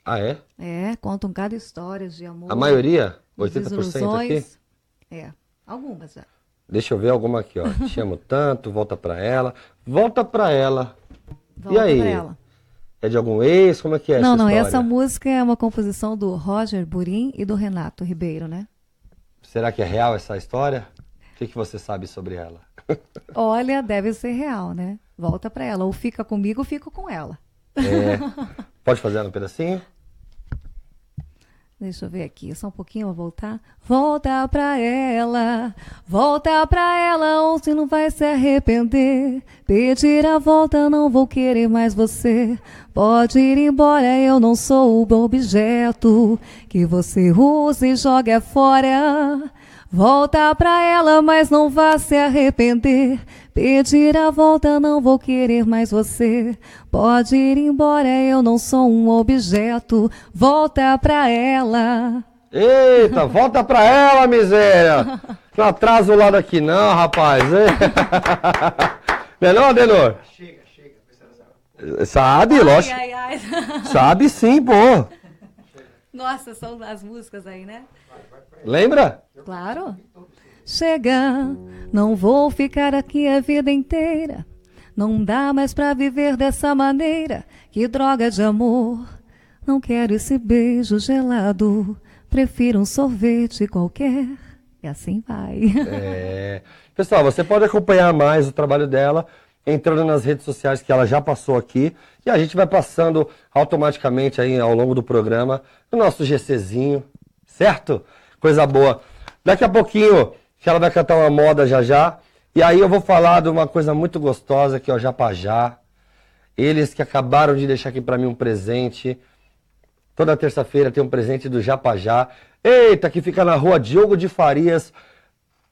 Ah, é? É, contam cada história de amor. A maioria? 80% aqui? É, algumas já. Deixa eu ver alguma aqui, ó. Te amo tanto, volta pra ela. Volta pra ela. Volta e aí? Pra ela. É de algum ex? Como é que é Não, essa não, essa música é uma composição do Roger Burim e do Renato Ribeiro, né? Será que é real essa história? que, que você sabe sobre ela? [LAUGHS] Olha, deve ser real, né? Volta para ela. Ou fica comigo, ou fico com ela. É. Pode fazer ela um pedacinho? Deixa eu ver aqui, só um pouquinho, vou voltar. Volta pra ela, volta pra ela, ou se não vai se arrepender. Pedir a volta, não vou querer mais você. Pode ir embora, eu não sou o objeto que você use e joga fora. Volta pra ela, mas não vá se arrepender. Pedir a volta, não vou querer mais você. Pode ir embora, eu não sou um objeto. Volta pra ela. Eita, [LAUGHS] volta pra ela, miséria! [LAUGHS] Não atrasa o lado aqui, não, rapaz. Melhor, [LAUGHS] é não, Adenor? Chega, chega. Sabe, ai, lógico. Ai, ai. Sabe sim, pô. Nossa, são as músicas aí, né? Lembra? Claro. Chega, não vou ficar aqui a vida inteira. Não dá mais para viver dessa maneira. Que droga de amor. Não quero esse beijo gelado. Prefiro um sorvete qualquer. E assim vai. [LAUGHS] É. Pessoal, você pode acompanhar mais o trabalho dela entrando nas redes sociais que ela já passou aqui e a gente vai passando automaticamente aí ao longo do programa o nosso GCzinho, certo? Coisa boa. Daqui a pouquinho, que ela vai cantar uma moda já já. E aí eu vou falar de uma coisa muito gostosa que é o Japajá. Eles que acabaram de deixar aqui para mim um presente. Toda terça-feira tem um presente do Japajá. Eita, que fica na rua Diogo de Farias,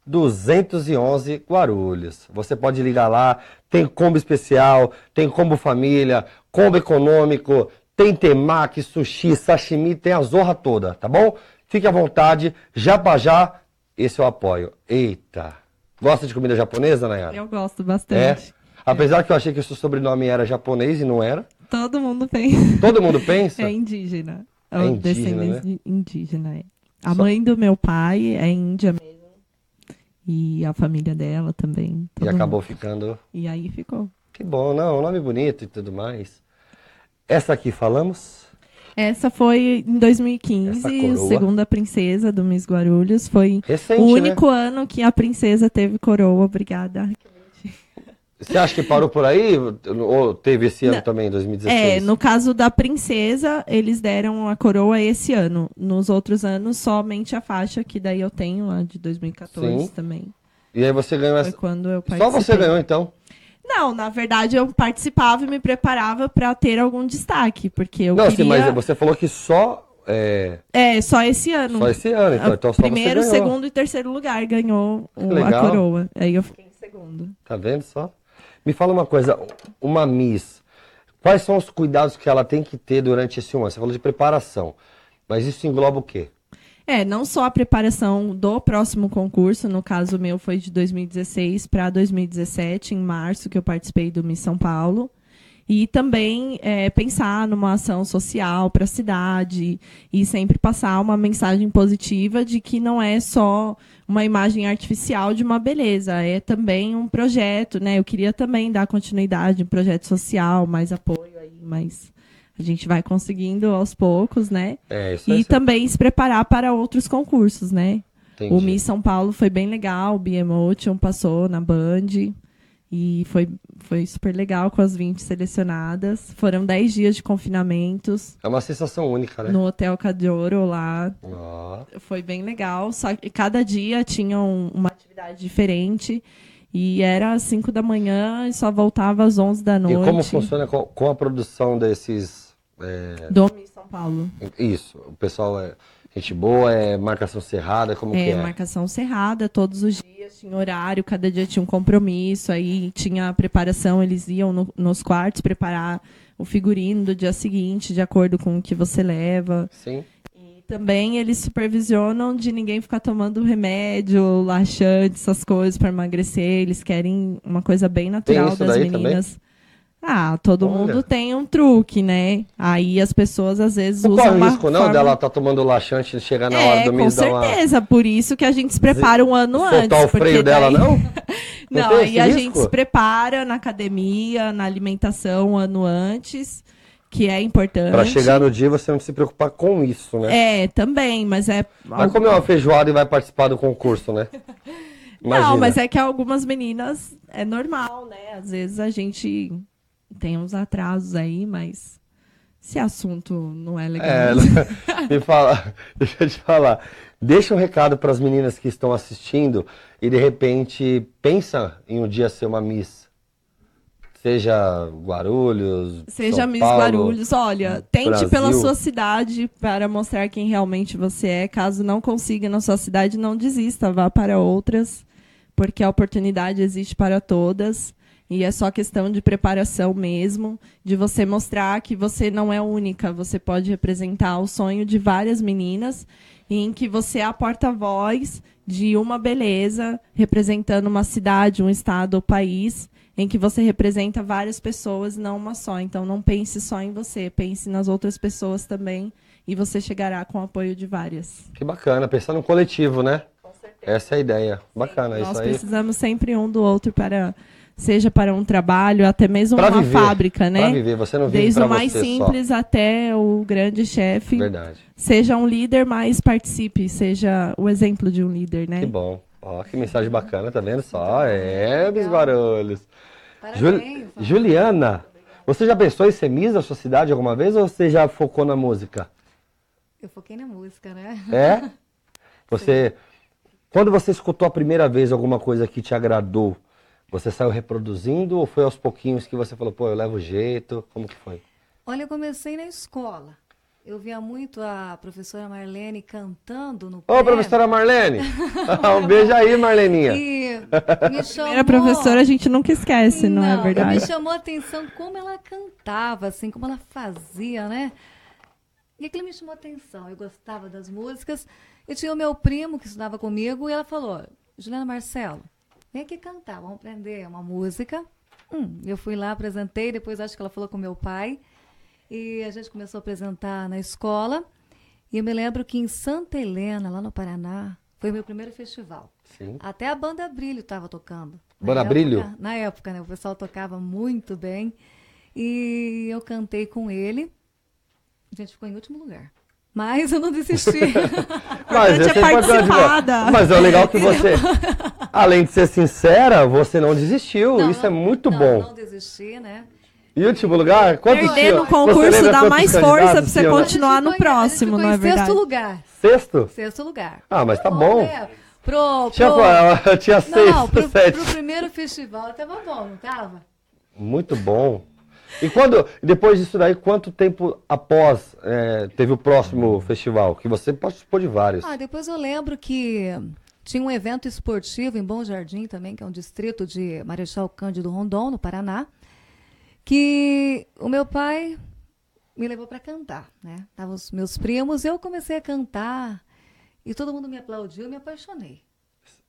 211 Guarulhos. Você pode ligar lá, tem combo especial, tem combo família, combo econômico, tem temaki, sushi, sashimi, tem a zorra toda, tá bom? Fique à vontade. Japajá, esse eu apoio. Eita. Gosta de comida japonesa, Nayara? Eu gosto bastante. É? Apesar é. que eu achei que o seu sobrenome era japonês e não era. Todo mundo pensa. Todo mundo pensa? [LAUGHS] É indígena. É, é Ou indígena, né? indígena. É. A Só... mãe do meu pai é índia mesmo. E a família dela também. E acabou mundo. ficando. E aí ficou. Que bom, não, um nome bonito e tudo mais. Essa aqui falamos? Essa foi em 2015, o segunda princesa do Miss Guarulhos. Foi Recente, o né? único né? ano que a princesa teve coroa. Obrigada. Você acha que parou por aí? Ou teve esse ano Não. também, 2016? É, no caso da princesa, eles deram a coroa esse ano. Nos outros anos, somente a faixa, que daí eu tenho, a de 2014 Sim. também. E aí você ganhou essa. Só você ganhou, então? Não, na verdade eu participava e me preparava para ter algum destaque, porque eu Não, queria... sim, mas você falou que só é... é só esse ano. Só esse ano, então, é, então só Primeiro, segundo e terceiro lugar ganhou a coroa. Aí eu fiquei em segundo. Tá vendo só? Me fala uma coisa, uma Miss, quais são os cuidados que ela tem que ter durante esse ano? Você falou de preparação, mas isso engloba o quê? É, não só a preparação do próximo concurso, no caso meu foi de 2016 para 2017, em março, que eu participei do Miss São Paulo. E também é, pensar numa ação social para a cidade e sempre passar uma mensagem positiva de que não é só uma imagem artificial de uma beleza, é também um projeto, né? Eu queria também dar continuidade, um projeto social, mais apoio aí, mais a gente vai conseguindo aos poucos, né? É, isso e também ser... se preparar para outros concursos, né? Entendi. O Miss São Paulo foi bem legal, o B-Emotion passou na Band. E foi, foi super legal com as 20 selecionadas. Foram 10 dias de confinamentos. É uma sensação única, né? No Hotel Cadioro lá. Oh. Foi bem legal. Só que cada dia tinha uma atividade diferente. E era às 5 da manhã e só voltava às 11 da noite. E como funciona com a produção desses é... São Paulo. Isso, o pessoal é gente boa, é marcação cerrada, como é, que é? marcação cerrada, todos os dias tinha horário, cada dia tinha um compromisso, aí tinha preparação, eles iam no, nos quartos preparar o figurino do dia seguinte, de acordo com o que você leva. Sim. E também eles supervisionam de ninguém ficar tomando remédio, laxante, essas coisas para emagrecer, eles querem uma coisa bem natural das meninas. Também? Ah, todo Olha. mundo tem um truque, né? Aí as pessoas às vezes é não usam. Não corre risco, forma... não, dela tá tomando laxante e chegar na é, hora do mês Com certeza, uma... por isso que a gente se prepara um ano Soltar antes. Soltar o freio daí... dela, [LAUGHS] não? não, não aí a gente se prepara na academia, na alimentação um ano antes que é importante. Para chegar no dia você não se preocupar com isso, né? É, também, mas é. Vai comer é uma feijoada e vai participar do concurso, né? Imagina. Não, mas é que algumas meninas é normal, né? Às vezes a gente tem uns atrasos aí, mas esse assunto não é legal. É, [LAUGHS] me fala, deixa eu te falar. Deixa um recado para as meninas que estão assistindo e de repente pensa em um dia ser uma Miss. Seja Guarulhos. Seja São Miss Paulo, Guarulhos. Olha, tente Brasil. pela sua cidade para mostrar quem realmente você é. Caso não consiga na sua cidade, não desista, vá para outras, porque a oportunidade existe para todas. E é só questão de preparação mesmo, de você mostrar que você não é única, você pode representar o sonho de várias meninas, em que você é a porta-voz de uma beleza, representando uma cidade, um estado ou país, em que você representa várias pessoas, não uma só. Então não pense só em você, pense nas outras pessoas também, e você chegará com o apoio de várias. Que bacana, pensar no coletivo, né? Com certeza. Essa é a ideia. Bacana Sim, isso nós aí. Nós precisamos sempre um do outro para seja para um trabalho, até mesmo pra uma viver, fábrica, né? Para viver, você não vive Desde o mais simples só. até o grande chefe. Verdade. Seja um líder, mas participe, seja o exemplo de um líder, né? Que bom. Ó, que mensagem bacana, tá vendo só? É, meus barulhos. Parabéns, Juliana, você já pensou em ser Miss na sua cidade alguma vez ou você já focou na música? Eu foquei na música, né? É? [LAUGHS] Você. Quando você escutou a primeira vez alguma coisa que te agradou, você saiu reproduzindo ou foi aos pouquinhos que você falou, pô, eu levo jeito? Como que foi? Olha, eu comecei na escola. Eu via muito a professora Marlene cantando no Ô, professora Marlene! [LAUGHS] [LAUGHS] um beijo aí, Marleninha! E me [LAUGHS] chamou... Primeira professora a gente nunca esquece, não, é não é verdade? Me chamou a atenção como ela cantava, assim, como ela fazia, né? E aquilo me chamou a atenção. Eu gostava das músicas. Eu tinha o meu primo que estudava comigo e ela falou, Juliana Marcelo, vem aqui cantar, vamos aprender uma música. Hum, eu fui lá, apresentei, depois acho que ela falou com meu pai. E a gente começou a apresentar na escola. E eu me lembro que em Santa Helena, lá no Paraná, foi meu primeiro festival. Sim. Até a banda Brilho estava tocando. Banda Brilho? na época, né? O pessoal tocava muito bem. E eu cantei com ele. A gente ficou em último lugar. Mas eu não desisti. [LAUGHS] mas, eu é participada. mas é legal que você, [LAUGHS] além de ser sincera, você não desistiu. Não, Isso não, é muito não, bom. Não desisti, né? E último lugar? Quantos Perder no concurso dá mais força pra você continuar no próximo, não é verdade? Sexto lugar. Sexto? Sexto lugar. Ah, mas tá, bom. bom. Né? Pro, pro... Tinha, tinha seis, não, pro, [LAUGHS] sete. pro primeiro festival tava bom, não tava? Muito bom. E quando, depois disso daí, quanto tempo após é, teve o próximo festival? Que você participou de vários. Ah, depois eu lembro que tinha um evento esportivo em Bom Jardim também, que é um distrito de Marechal Cândido Rondon, no Paraná, que o meu pai me levou para cantar, né? Estavam os meus primos, eu comecei a cantar e todo mundo me aplaudiu, me apaixonei.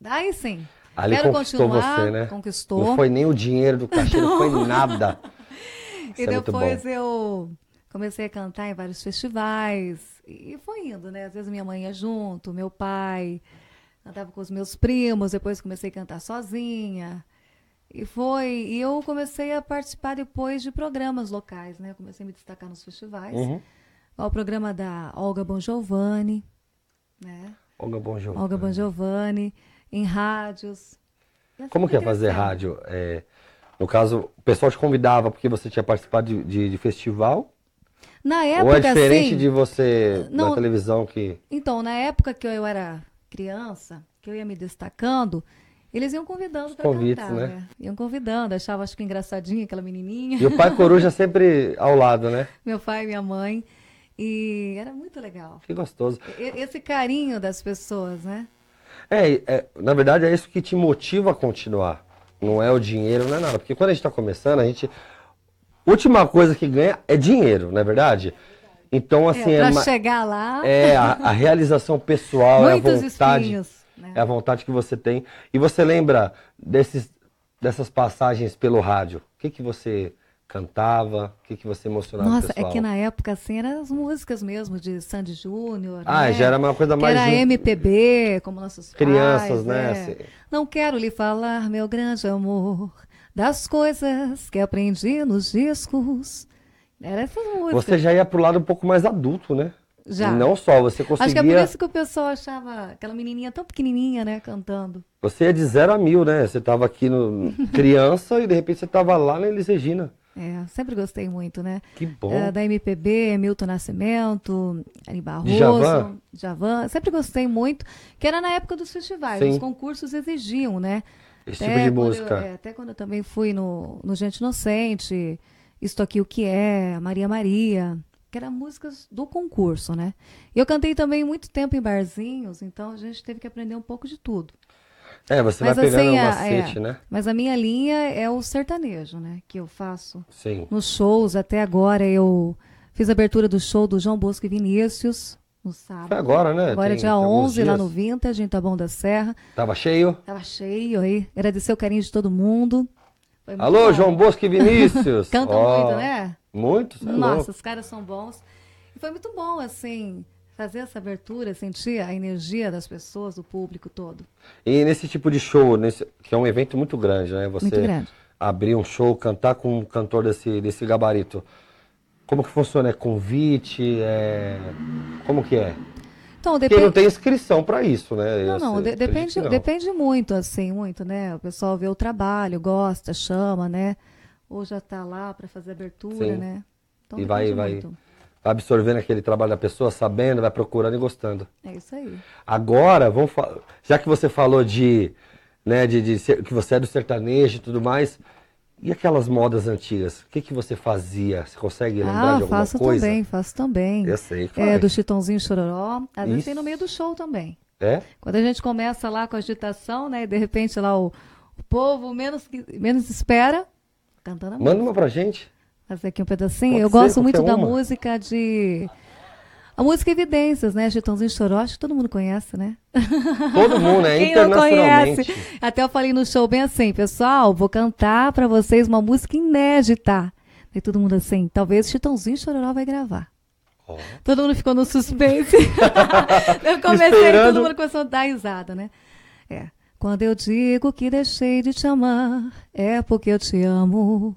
Daí sim. Ali Quero conquistou continuar, você, né? Conquistou. Não foi nem o dinheiro do cachê, [LAUGHS] não, não foi nada e é depois eu comecei a cantar em vários festivais. E foi indo, né? Às vezes minha mãe ia junto, meu pai. Cantava com os meus primos, depois comecei a cantar sozinha. E foi, e eu comecei a participar depois de programas locais, né? Eu comecei a me destacar nos festivais. Uhum. O programa da Olga Giovanni, né? Olga Giovanni. Olga Giovanni, em rádios. Assim Como que é fazer rádio? É, no caso, o pessoal te convidava porque você tinha participado de, de, de festival? Na época, Ou é assim, diferente de você não, na televisão que... Então, na época que eu era criança, que eu ia me destacando, eles iam convidando para cantar, né? né? Iam convidando, achava acho que engraçadinha aquela menininha. E o pai coruja [LAUGHS] sempre ao lado, né? Meu pai e minha mãe. E era muito legal. Que gostoso. Esse carinho das pessoas, né? É, é na verdade é isso que te motiva a continuar. Não é o dinheiro, não é nada. Porque quando a gente está começando, a gente. Última coisa que ganha é dinheiro, não é verdade? Então, assim. É, pra é uma... chegar lá. É, a, a realização pessoal, é a vontade. Espinhos, né? É a vontade que você tem. E você lembra desses, dessas passagens pelo rádio? O que, que você cantava? O que, que você emocionava Nossa, é pessoal? é que na época, assim, eram as músicas mesmo de Sandy Júnior. Ah, né? já era uma coisa que mais... Era MPB, como nossas Crianças, pais, né? É. Assim... Não quero lhe falar, meu grande amor, das coisas que aprendi nos discos. Era essas músicas. Você já ia pro lado um pouco mais adulto, né? Já. E não só, você conseguia... Acho que é por isso que o pessoal achava aquela menininha tão pequenininha, né, cantando. Você ia de zero a mil, né? Você tava aqui no [LAUGHS] criança e de repente você tava lá na Elis Regina. É, sempre gostei muito, né? Que bom. É, da MPB, Milton Nascimento, Ari Barroso, Javan. Javan. Sempre gostei muito, que era na época dos festivais, Sim. os concursos exigiam, né? Esse até tipo de música. Eu, é, até quando eu também fui no, no Gente Inocente, Isto Aqui O Que É, Maria Maria, que eram músicas do concurso, né? E eu cantei também muito tempo em barzinhos, então a gente teve que aprender um pouco de tudo. É, você Mas vai assim, pegando um é, é. né? Mas a minha linha é o sertanejo, né? Que eu faço Sim. nos shows. Até agora eu fiz a abertura do show do João Bosco e Vinícius no sábado. Foi agora, né? Agora é dia 11 lá no Vintage, em Taboão da Serra. Tava cheio? Tava cheio aí. Agradecer o carinho de todo mundo. Alô, João Bosco e Vinícius! [LAUGHS] Cantam oh, muito, né? Muito, é Nossa, louco. os caras são bons. E foi muito bom, assim, fazer essa abertura, sentir a energia das pessoas, do público todo. E nesse tipo de show, nesse, que é um evento muito grande, né? Você muito grande. abrir um show, cantar com um cantor desse, desse gabarito. Como que funciona? É convite? É... Como que é? Então, depende... Porque não tem inscrição para isso, né? Não, não, de depende, não. depende muito, assim, muito, né? O pessoal vê o trabalho, gosta, chama, né? Ou já está lá para fazer abertura, Sim. né? Então, e vai, vai absorvendo aquele trabalho da pessoa, sabendo, vai procurando e gostando. É isso aí. Agora, vamos já que você falou de, né, de, de ser, que você é do sertanejo e tudo mais, e aquelas modas antigas? O que, que você fazia? Você consegue lembrar ah, de alguma faço coisa? Também, faço também. Eu sei. É, do Chitãozinho Chororó. Às vezes tem no meio do show também. É? Quando a gente começa lá com a agitação, né, e de repente lá o, o povo menos, menos espera, cantando a música. Manda uma pra gente fazer aqui um pedacinho. Pode eu ser, gosto muito da música de. A música Evidências, né? Chitãozinho Choró, acho que todo mundo conhece, né? Todo mundo, né? [LAUGHS] Quem não conhece. Até eu falei no show bem assim, pessoal, vou cantar para vocês uma música inédita. E todo mundo assim, talvez Chitãozinho Chororó vai gravar. Oh. Todo mundo ficou no suspense. [LAUGHS] eu comecei, Esperando. todo mundo começou a dar risada, né? É. Quando eu digo que deixei de te amar, é porque eu te amo.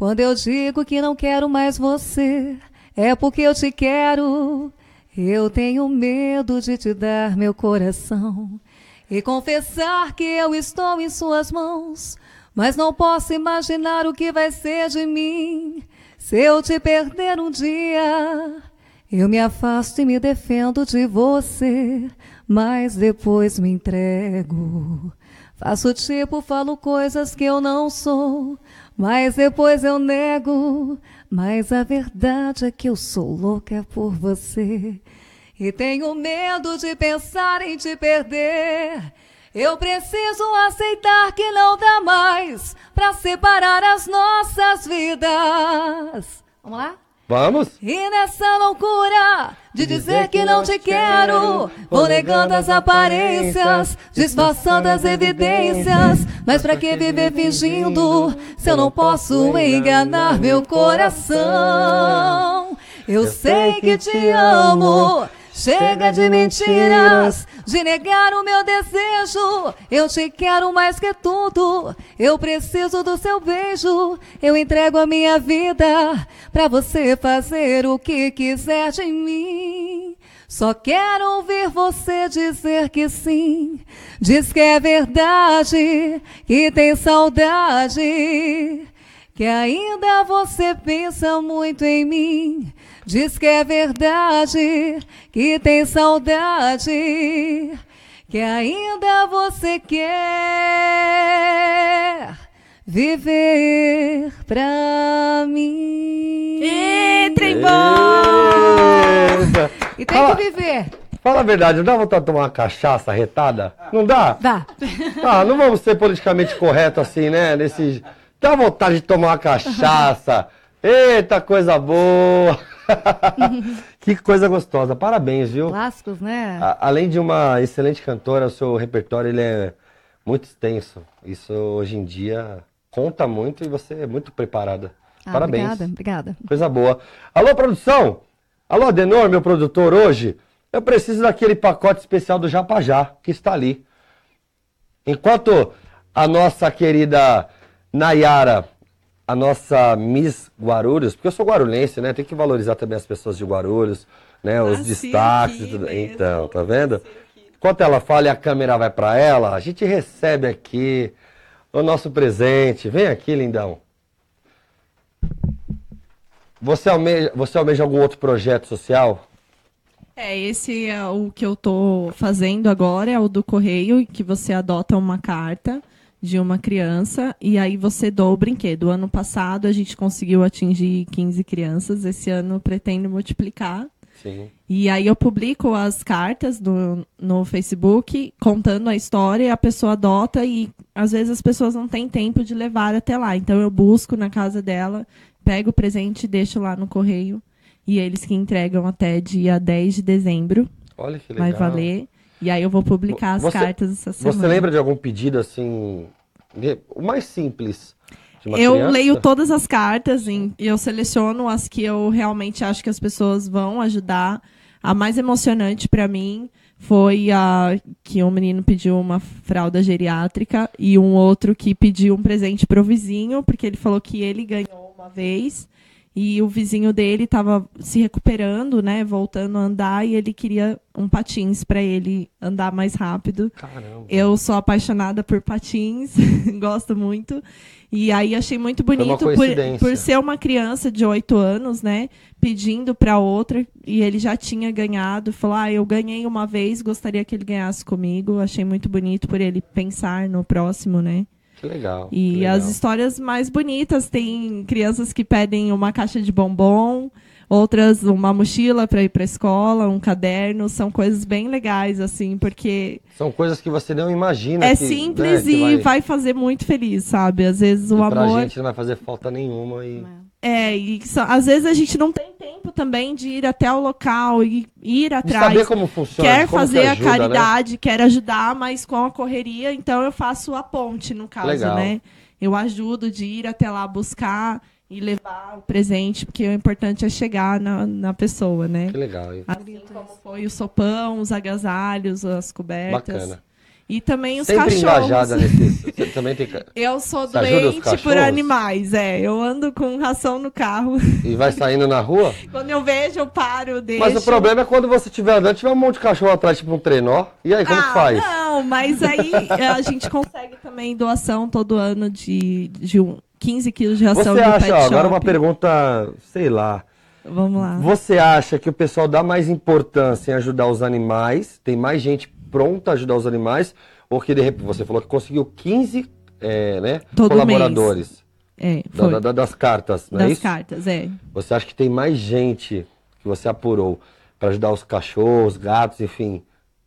Quando eu digo que não quero mais você, é porque eu te quero. Eu tenho medo de te dar meu coração e confessar que eu estou em suas mãos, mas não posso imaginar o que vai ser de mim se eu te perder um dia. Eu me afasto e me defendo de você, mas depois me entrego. Faço tipo, falo coisas que eu não sou, mas depois eu nego. Mas a verdade é que eu sou louca por você. E tenho medo de pensar em te perder. Eu preciso aceitar que não dá mais para separar as nossas vidas. Vamos lá? Vamos? E nessa loucura de dizer que não te quero, vou negando as aparências, disfarçando as evidências. Mas pra que viver fingindo se eu não posso enganar meu coração? Eu sei que te amo. Chega de mentiras, de negar o meu desejo. Eu te quero mais que tudo. Eu preciso do seu beijo. Eu entrego a minha vida pra você fazer o que quiser de mim. Só quero ouvir você dizer que sim. Diz que é verdade, que tem saudade. Que ainda você pensa muito em mim Diz que é verdade, que tem saudade, que ainda você quer viver pra mim. Entra em E tem Fala. que viver. Fala a verdade, não dá vontade de tomar uma cachaça retada? Não dá? Dá. Ah, não vamos ser politicamente correto assim, né? Nesse... Dá vontade de tomar uma cachaça. [LAUGHS] Eita, coisa boa. [LAUGHS] que coisa gostosa. Parabéns, viu? Clássicos, né? A, além de uma excelente cantora, o seu repertório ele é muito extenso. Isso hoje em dia conta muito e você é muito preparada. Ah, Parabéns. Obrigada, obrigada. Coisa boa. Alô, produção! Alô, Adenor, meu produtor, hoje eu preciso daquele pacote especial do Japajá, que está ali. Enquanto a nossa querida Nayara a nossa Miss Guarulhos, porque eu sou guarulhense, né? Tem que valorizar também as pessoas de Guarulhos, né? Os Nasci ah, destaques e tudo. Então, tá vendo? Enquanto ela fala e a câmera vai para ela, a gente recebe aqui o nosso presente. Vem aqui, lindão. Você almeja, você almeja algum outro projeto social? É, esse é o que eu tô fazendo agora, é o do correio, que você adota uma carta de uma criança e aí você doa o brinquedo. Ano passado a gente conseguiu atingir 15 crianças, esse ano pretendo multiplicar. Sim. E aí eu publico as cartas do, no Facebook contando a história, a pessoa adota e às vezes as pessoas não têm tempo de levar até lá. Então eu busco na casa dela, pego o presente e deixo lá no correio. E eles que entregam até dia 10 de dezembro. Olha que legal. Vai valer. E aí eu vou publicar as você, cartas essa semana. Você lembra de algum pedido assim, o mais simples? Eu criança? leio todas as cartas e eu seleciono as que eu realmente acho que as pessoas vão ajudar. A mais emocionante para mim foi a que um menino pediu uma fralda geriátrica e um outro que pediu um presente pro vizinho, porque ele falou que ele ganhou uma vez e o vizinho dele estava se recuperando, né? Voltando a andar e ele queria um patins para ele andar mais rápido. Caramba. Eu sou apaixonada por patins, [LAUGHS] gosto muito. E aí achei muito bonito por, por ser uma criança de 8 anos, né, pedindo para outra e ele já tinha ganhado, falou: "Ah, eu ganhei uma vez, gostaria que ele ganhasse comigo". Achei muito bonito por ele pensar no próximo, né? Que legal. E que legal. as histórias mais bonitas tem crianças que pedem uma caixa de bombom, outras uma mochila para ir para escola, um caderno, são coisas bem legais assim, porque são coisas que você não imagina. É que, né, simples né, e vai... vai... fazer muito feliz, sabe? Às vezes o e amor. Pra gente não vai fazer falta nenhuma e. É. É, e só, às vezes a gente não tem tempo também de ir até o local e ir atrás. saber como funciona. Quer como fazer que ajuda, a né? caridade, né? quer ajudar, mas com a correria, então eu faço a ponte, no caso, Legal. né? Eu ajudo de ir até lá buscar e levar o presente, porque o importante é chegar na, na pessoa, né? Que legal. Assim como foi o sopão, os agasalhos, as cobertas. Bacana. E também os Sempre cachorros. engajada nesse. Né, você também tem... Eu sou Você doente por animais, é. Eu ando com ração no carro. E vai saindo na rua? [LAUGHS] quando eu vejo, eu paro, eu deixo. Mas o problema é quando você estiver andando, tiver um monte de cachorro atrás, tipo um trenó. E aí, como ah, faz? Não, mas aí [LAUGHS] a gente consegue também doação todo ano de, de um, 15 quilos de ração Você acha, ó, agora uma pergunta, sei lá. Vamos lá. Você acha que o pessoal dá mais importância em ajudar os animais? Tem mais gente pronta a ajudar os animais, porque de repente você falou que conseguiu 15 é, né, Todo colaboradores. Mês. É, da, da, das cartas, não é das é isso? Das cartas, é. Você acha que tem mais gente que você apurou para ajudar os cachorros, gatos, enfim,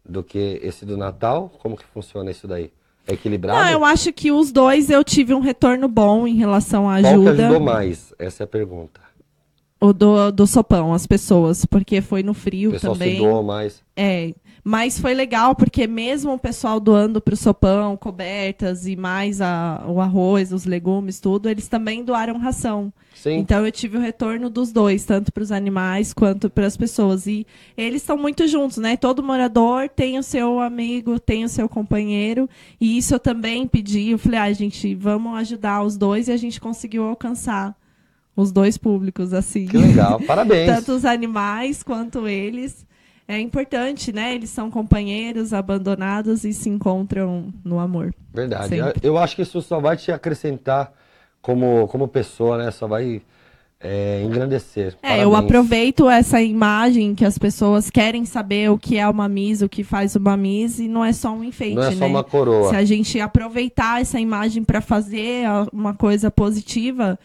do que esse do Natal? Como que funciona isso daí? É equilibrado? Não, eu acho que os dois eu tive um retorno bom em relação à ajuda. Qual que ajudou mais? Essa é a pergunta o do, do sopão, as pessoas, porque foi no frio o pessoal também. Se mais. É, mas foi legal porque mesmo o pessoal doando para o sopão, cobertas e mais a, o arroz, os legumes, tudo, eles também doaram ração. Sim. Então eu tive o retorno dos dois, tanto para os animais quanto para as pessoas. E eles estão muito juntos, né? Todo morador tem o seu amigo, tem o seu companheiro. E isso eu também pedi. Eu falei, ah, gente, vamos ajudar os dois e a gente conseguiu alcançar os dois públicos, assim. Que legal, [LAUGHS] parabéns. Tanto os animais quanto eles. É importante, né? Eles são companheiros, abandonados e se encontram no amor. Verdade. Eu, eu, acho que isso só vai te acrescentar como, como pessoa, né? Só vai é, engrandecer. É, Parabéns. eu aproveito essa imagem que as pessoas querem saber o que é uma Miss, o que faz uma Miss, e não é só um enfeite, não é né? só uma coroa. Se a gente aproveitar essa imagem para fazer uma coisa positiva,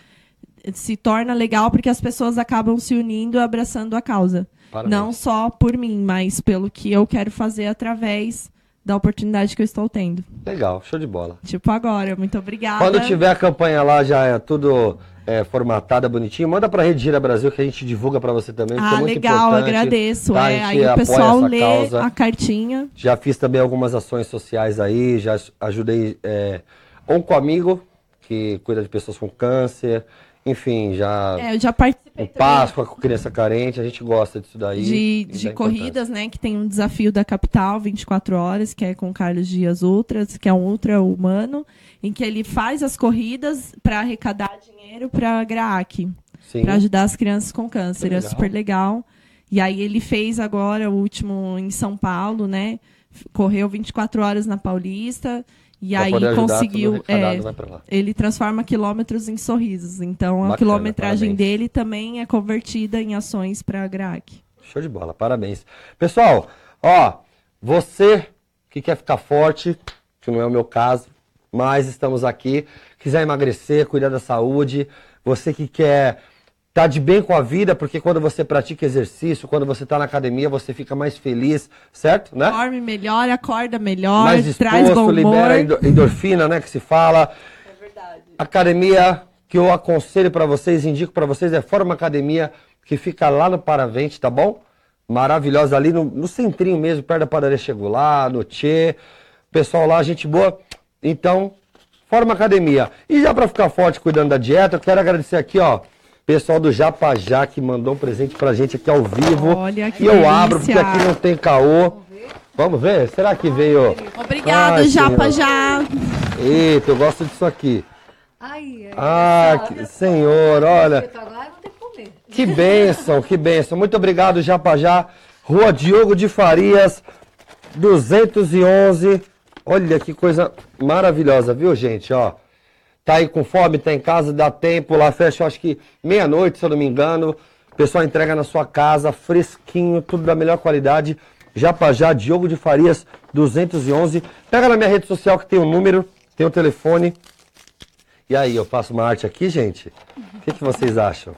se torna legal porque as pessoas acabam se unindo, abraçando a causa. Parabéns. Não só por mim, mas pelo que eu quero fazer através da oportunidade que eu estou tendo. Legal, show de bola. Tipo agora, muito obrigada. Quando tiver a campanha lá já é tudo é, formatada bonitinho, manda para a Rede Gira Brasil que a gente divulga para você também. É ah, é legal, agradeço. Tá? É, aí o pessoal lê causa. a cartinha. Já fiz também algumas ações sociais aí, já ajudei é, um comigo que cuida de pessoas com câncer enfim, já. É, eu já participei. O Páscoa também. com criança carente, a gente gosta disso daí. De, de corridas, né? Que tem um desafio da capital, 24 horas, que é com Carlos Dias Outras que é um ultra humano, em que ele faz as corridas para arrecadar dinheiro para a GRAAC, para ajudar as crianças com câncer. É super legal. E aí ele fez agora o último em São Paulo, né? Correu 24 horas na Paulista e pra aí conseguiu. É, né, ele transforma quilômetros em sorrisos. Então a quilometragem parabéns. dele também é convertida em ações para a GRAC. Show de bola, parabéns. Pessoal, ó, você que quer ficar forte, que não é o meu caso, mas estamos aqui, quiser emagrecer, cuidar da saúde, você que quer tá de bem com a vida, porque quando você pratica exercício, quando você está na academia, você fica mais feliz, certo? Né? Dorme melhor, acorda melhor, mais disposto, traz bom humor. libera endorfina, né, que se fala. É verdade. Academia que eu aconselho para vocês, indico para vocês, é Forma Academia, que fica lá no Paravente, tá bom? Maravilhosa ali no, no centrinho mesmo, perto da padaria Chegou lá, no Tchê. Pessoal lá, gente boa. Então, Forma Academia. E já para ficar forte cuidando da dieta, eu quero agradecer aqui, ó, Pessoal do Japajá que mandou um presente pra gente aqui ao vivo. Olha que E eu delícia. abro, porque aqui não tem caô. Vamos ver? Será que veio? Obrigado, Ai, Japajá. Eita, eu gosto disso aqui. Ai, ai, Ah, que- senhor, olha. Eu vou ter que comer. Que bênção, que bênção. Muito obrigado, Japajá. Rua Diogo de Farias, 211. Olha que coisa maravilhosa, viu, gente? Ó, tá aí com fome, tá em casa, dá tempo, lá fecha, acho que meia-noite, se eu não me engano. O pessoal entrega na sua casa, fresquinho, tudo da melhor qualidade. Japajá, Diogo de Farias, 211. Pega na minha rede social que tem o um número, tem o um telefone. E aí, eu faço uma arte aqui, gente? O que, que vocês acham?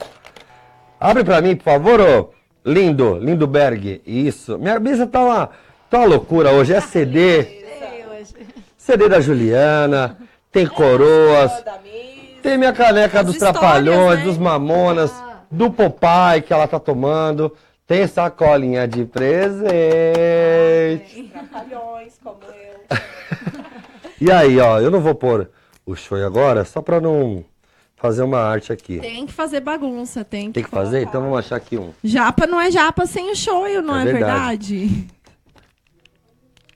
Abre para mim, por favor, ô. Lindo, Lindoberg. Isso. Minha mesa tá uma, tá uma loucura hoje. É CD. Tá é. CD da Juliana tem coroas, tem minha caneca dos trapalhões, né? dos mamonas, ah. do popai que ela tá tomando, tem sacolinha de presente. trapalhões, como eu. [LAUGHS] e aí, ó, eu não vou pôr o show agora, só pra não fazer uma arte aqui. Tem que fazer bagunça, tem que. Tem que fazer? Então vamos achar aqui um. Japa não é japa sem o show, não é, é verdade? verdade?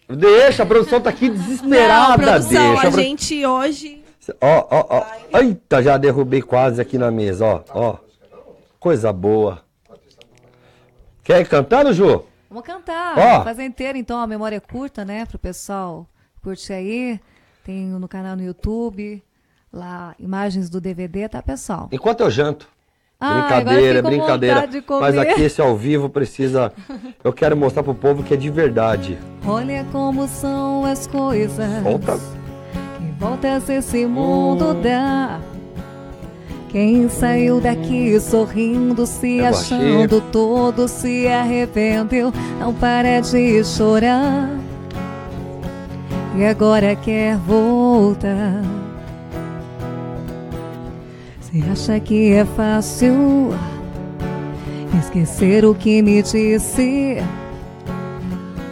Deixa, a produção tá aqui [LAUGHS] desesperada. Não, produção, deixa, a, pro... gente hoje. Ó, ó, ó. Eita, já derrubei quase aqui na mesa, ó, ó. Coisa boa. Quer ir cantando, Ju? Vamos cantar. Ó. Fazer inteiro, então, a memória é curta, né? Pro pessoal curtir aí. Tem no canal no YouTube, lá, imagens do DVD, tá, pessoal? Enquanto eu janto brincadeira, brincadeira. Mas aqui esse ao vivo precisa. Eu quero mostrar pro povo que é de verdade. Olha como são as coisas. Volta. Que voltas esse mundo hum. dá. Quem saiu daqui sorrindo, se é achando todo, se arrependeu, não para de chorar. E agora quer voltar. Você acha que é fácil esquecer o que me disse?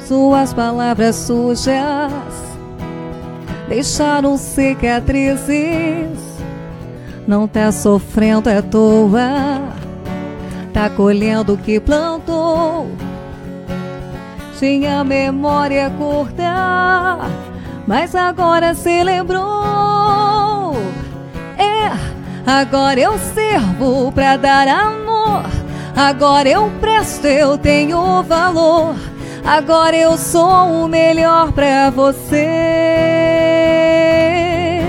Suas palavras sujas deixaram cicatrizes. Não tá sofrendo à toa, tá colhendo o que plantou. Tinha memória curta, mas agora se lembrou. Agora eu servo para dar amor. Agora eu presto, eu tenho valor. Agora eu sou o melhor para você.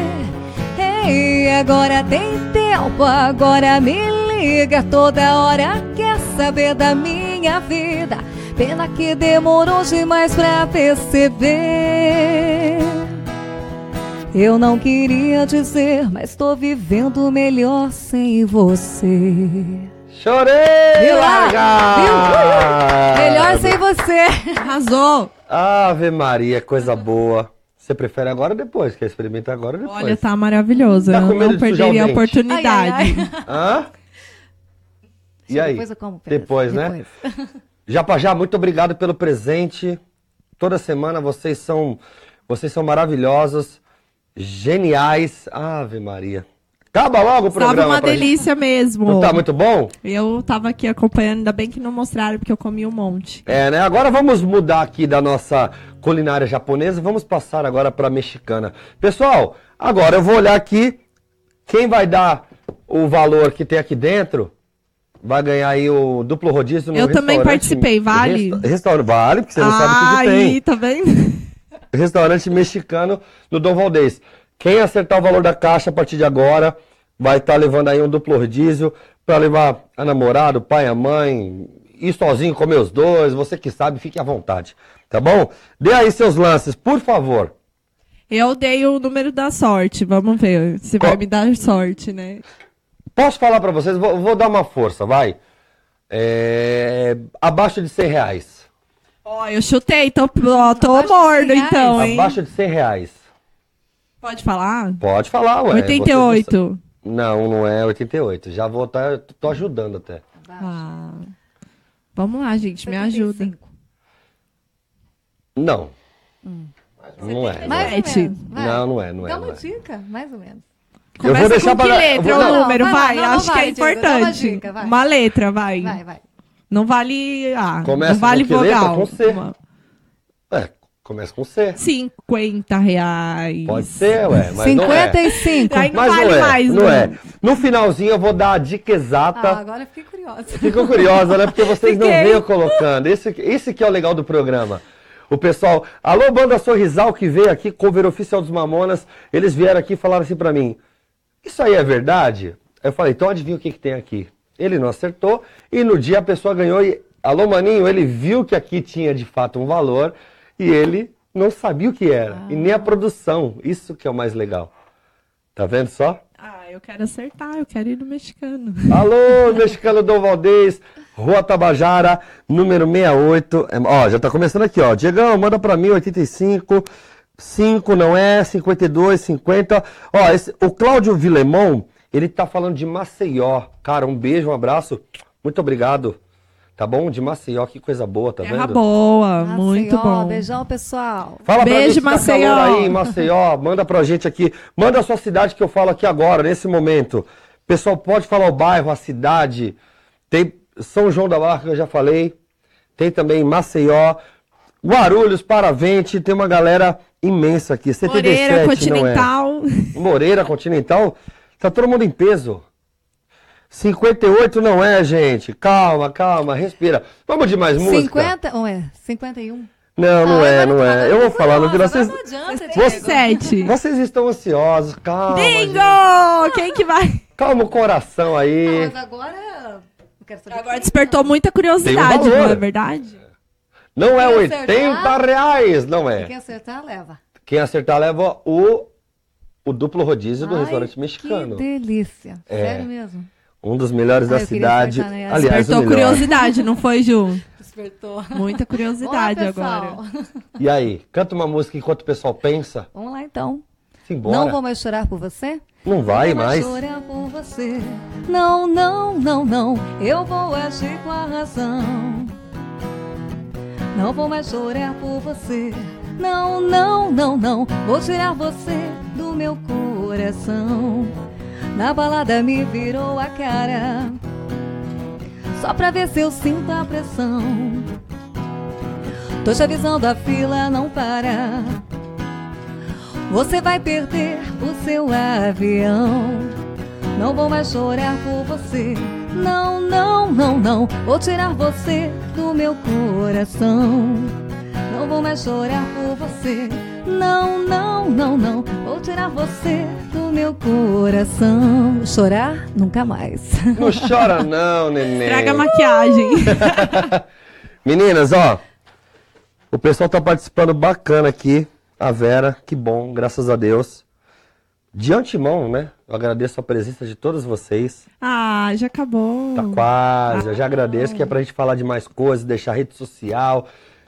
Ei, agora tem tempo, agora me liga. Toda hora quer saber da minha vida. Pena que demorou demais pra perceber. Eu não queria dizer, mas tô vivendo melhor sem você. Chorei! Viu lá? Viu? Melhor sem você. Arrasou. Ave Maria, coisa boa. Você prefere agora ou depois? Quer experimentar agora ou depois? Olha, tá maravilhoso. Tá eu não perderia a oportunidade. Ai, ai, ai. [LAUGHS] Hã? E aí? Depois eu como, Depois, né? Depois. [LAUGHS] já. muito obrigado pelo presente. Toda semana vocês são, vocês são maravilhosas geniais. Ave Maria. Acaba logo o programa. Tava uma delícia gente. mesmo. Não tá muito bom? Eu tava aqui acompanhando, ainda bem que não mostraram, porque eu comi um monte. É, né? Agora vamos mudar aqui da nossa culinária japonesa, vamos passar agora pra mexicana. Pessoal, agora eu vou olhar aqui quem vai dar o valor que tem aqui dentro vai ganhar aí o duplo rodízio no Eu também participei, vale? restaurante, vale, porque você não ah, sabe o que, que tem. Aí, tá vendo? restaurante mexicano do Dom Valdez. Quem acertar o valor da caixa a partir de agora vai estar tá levando aí um duplo rodízio para levar a namorada, o pai, a mãe, ir sozinho comer os dois, você que sabe, fique à vontade, tá bom? Dê aí seus lances, por favor. Eu dei o número da sorte, vamos ver se Co vai me dar sorte, né? Posso falar para vocês? Vou, vou, dar uma força, vai. É... Abaixo de 100 reais. Ó, oh, eu chutei, tô, ó, tô Abaixo morno então, hein? Abaixo de 100 reais. Pode falar? Pode falar, ué. 88. Não, não é 88. Já vou estar, tá, tô ajudando até. Ah. Vamos lá, gente, 75. me ajudem. Não. Hum. Não é. Mais não, é. não, não é, não é. Dá uma é. dica, mais ou menos. Começa eu vou deixar com que letra vou... ou número? Não, vai, vai, vai, acho que é digo, importante. Uma, dica, uma, letra, vai. Vai, vai. Não vale A. Ah, começa não vale com vogal. Com C. Uma... É, começa com C. 50 reais. Pode ser, ué. Mas 55. Não é. Aí não mas vale não é, mais, não, não né? é. No finalzinho eu vou dar a dica exata. Ah, agora eu fiquei curiosa. Ficou curiosa, né? Porque vocês fiquei. não veio colocando. Esse, esse que é o legal do programa. O pessoal, alô, banda Sorrisal que veio aqui, cover oficial dos Mamonas, eles vieram aqui e falaram assim para mim: Isso aí é verdade? Eu falei: Então adivinha o que, que tem aqui? ele não acertou, e no dia a pessoa ganhou e, alô maninho, ele viu que aqui tinha de fato um valor e ele não sabia o que era, ah. e nem a ah. produção, isso que é o mais legal. Tá vendo só? Ah, eu quero acertar, eu quero ir no mexicano. [LAUGHS] Alô, mexicano Dom Valdez, Rua Tabajara, número 68. É, ó, já tá começando aqui, ó. Diegão, manda para mim 85, 5 não é, 52, 50. Ó, esse, o Cláudio Vilemon, ele tá falando de Maceió. Cara, um beijo, um abraço. Muito obrigado. Tá bom? De Maceió, que coisa boa, tá Terra vendo? boa, Maceió, muito bom. Beijão, pessoal. Fala Beijo, pra gente tá Maceió. Tá aí, Maceió. Manda pra gente aqui. Manda a sua cidade que eu falo aqui agora, nesse momento. Pessoal, pode falar o bairro, a cidade. Tem São João da Barra, que eu já falei. Tem também Maceió. Guarulhos, Paravente. Tem uma galera imensa aqui. 77, é? Moreira Continental. É. Moreira Continental. Tá todo mundo em peso. 58 não é, gente. Calma, calma, respira. Vamos de mais música? 50? Ou é? 51? Não, não ah, é, não tá é. Eu vou falar no final. Vocês, vocês, vocês estão ansiosos, calma. Bingo! Quem que vai? Calma o coração aí. mas agora. agora despertou não. É. muita curiosidade, um não é verdade? Não é Quem 80 acertar, reais, não é. Quem acertar, leva. Quem acertar, leva o o duplo rodízio do Ai, restaurante mexicano. Que delícia. É. Sério mesmo. Um dos melhores Ai, da cidade. Né? Aliás, Despertou curiosidade, não foi, Ju? Despertou. Muita curiosidade Olá, agora. E aí, canta uma música enquanto o pessoal pensa? Vamos lá então. Simbora. Não vou mais chorar por você? Não vai não mais. Chorar por você. Não, não, não, não. Eu vou agir com a razão. Não vou mais chorar por você. Não, não, não, não, vou tirar você do meu coração. Na balada me virou a cara, só pra ver se eu sinto a pressão. Tô te avisando, a fila não para. Você vai perder o seu avião. Não vou mais chorar por você. Não, não, não, não. Vou tirar você do meu coração. Não vou mais chorar por você. Não, não, não, não. Vou tirar você do meu coração. Chorar nunca mais. [LAUGHS] Não chora, não, neném. Traga a maquiagem. [LAUGHS] Meninas, ó. O pessoal tá participando bacana aqui. A Vera, que bom, graças a Deus. De antemão, né? Eu agradeço a presença de todos vocês. Ah, já acabou. Tá quase. Ah. Eu já ah. agradeço que é pra gente falar de mais coisas, deixar rede social,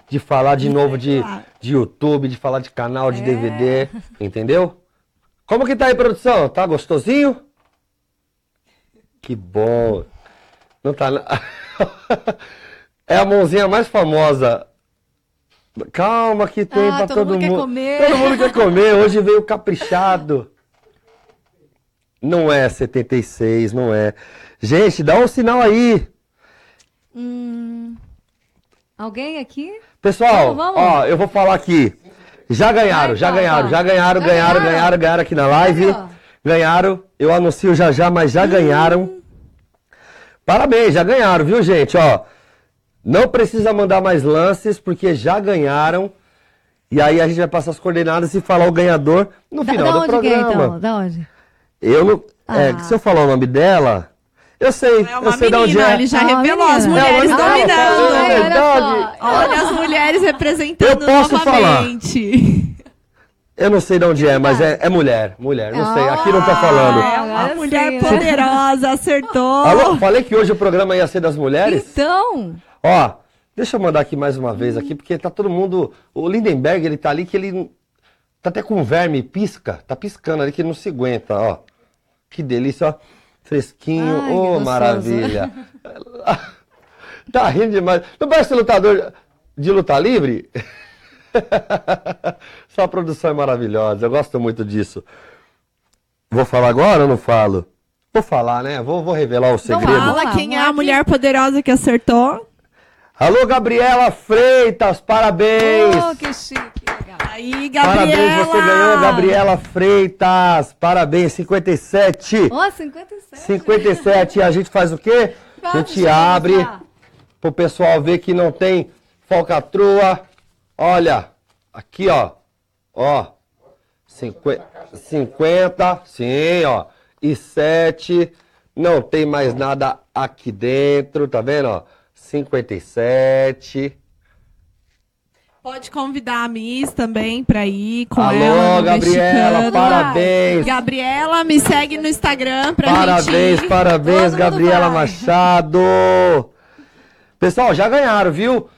de falar de novo é de, de YouTube, de falar de canal, de é. DVD, entendeu? Como que tá aí, produção? Tá gostosinho? Que bom. Não tá. [LAUGHS] é a mãozinha mais famosa. Calma que tem ah, pra todo, todo mundo. Quer comer. Todo mundo quer comer. [LAUGHS] Hoje veio caprichado. Não é 76, não é. Gente, dá um sinal aí. Hum. Alguém aqui? Pessoal, vamos, vamos. ó, eu vou falar aqui. Já ganharam, já ganharam, já ganharam, ganharam, ganharam, ganharam aqui na live. Ganharam. Eu anuncio já já, mas já hum. ganharam. Parabéns, já ganharam, viu, gente? Ó, não precisa mandar mais lances, porque já ganharam. E aí a gente vai passar as coordenadas e falar o ganhador no final da do é, programa. É, então? Da onde? Eu não. É, ah. É, se eu falar o nome dela, eu sei, é eu sei menina, onde é. Ele já ah, revelou as mulheres tá dominando. é verdade. Olha as mulheres representando eu posso novamente. Falar. Eu não sei de onde é, mas tá. é, é mulher. Mulher, não ah, sei. Aqui não tá ah, falando. É uma assim. mulher poderosa, acertou. Alô, falei que hoje o programa ia ser das mulheres? Então. Ó, deixa eu mandar aqui mais uma vez aqui, porque tá todo mundo. O Lindenberg, ele tá ali que ele. Tá até com verme, pisca. Tá piscando ali que não se aguenta, ó. Que delícia, ó. Fresquinho, Ai, oh maravilha. [LAUGHS] tá rindo demais. Não parece lutador de luta livre? [LAUGHS] Sua produção é maravilhosa, eu gosto muito disso. Vou falar agora ou não falo? Vou falar, né? Vou, vou revelar o segredo. Não fala quem é, é a mulher poderosa que acertou. Alô, Gabriela Freitas, parabéns! Oh, que chique! aí, Gabriela! Parabéns, você ganhou, Gabriela Freitas! Parabéns, 57! Ó, oh, 57! 57, e né? a gente faz o quê? Faz, a gente abre pro pessoal ver que não tem falcatrua. Olha, aqui, ó, ó, 50, 50 sim, ó, e 7, não tem mais nada aqui dentro, tá vendo, ó, 57... Pode convidar a Miss também para ir com Alô, ela. Alô, Gabriela, parabéns. Gabriela, me segue no Instagram para a gente parabéns, parabéns, Gabriela Machado. Pessoal, já ganharam, viu?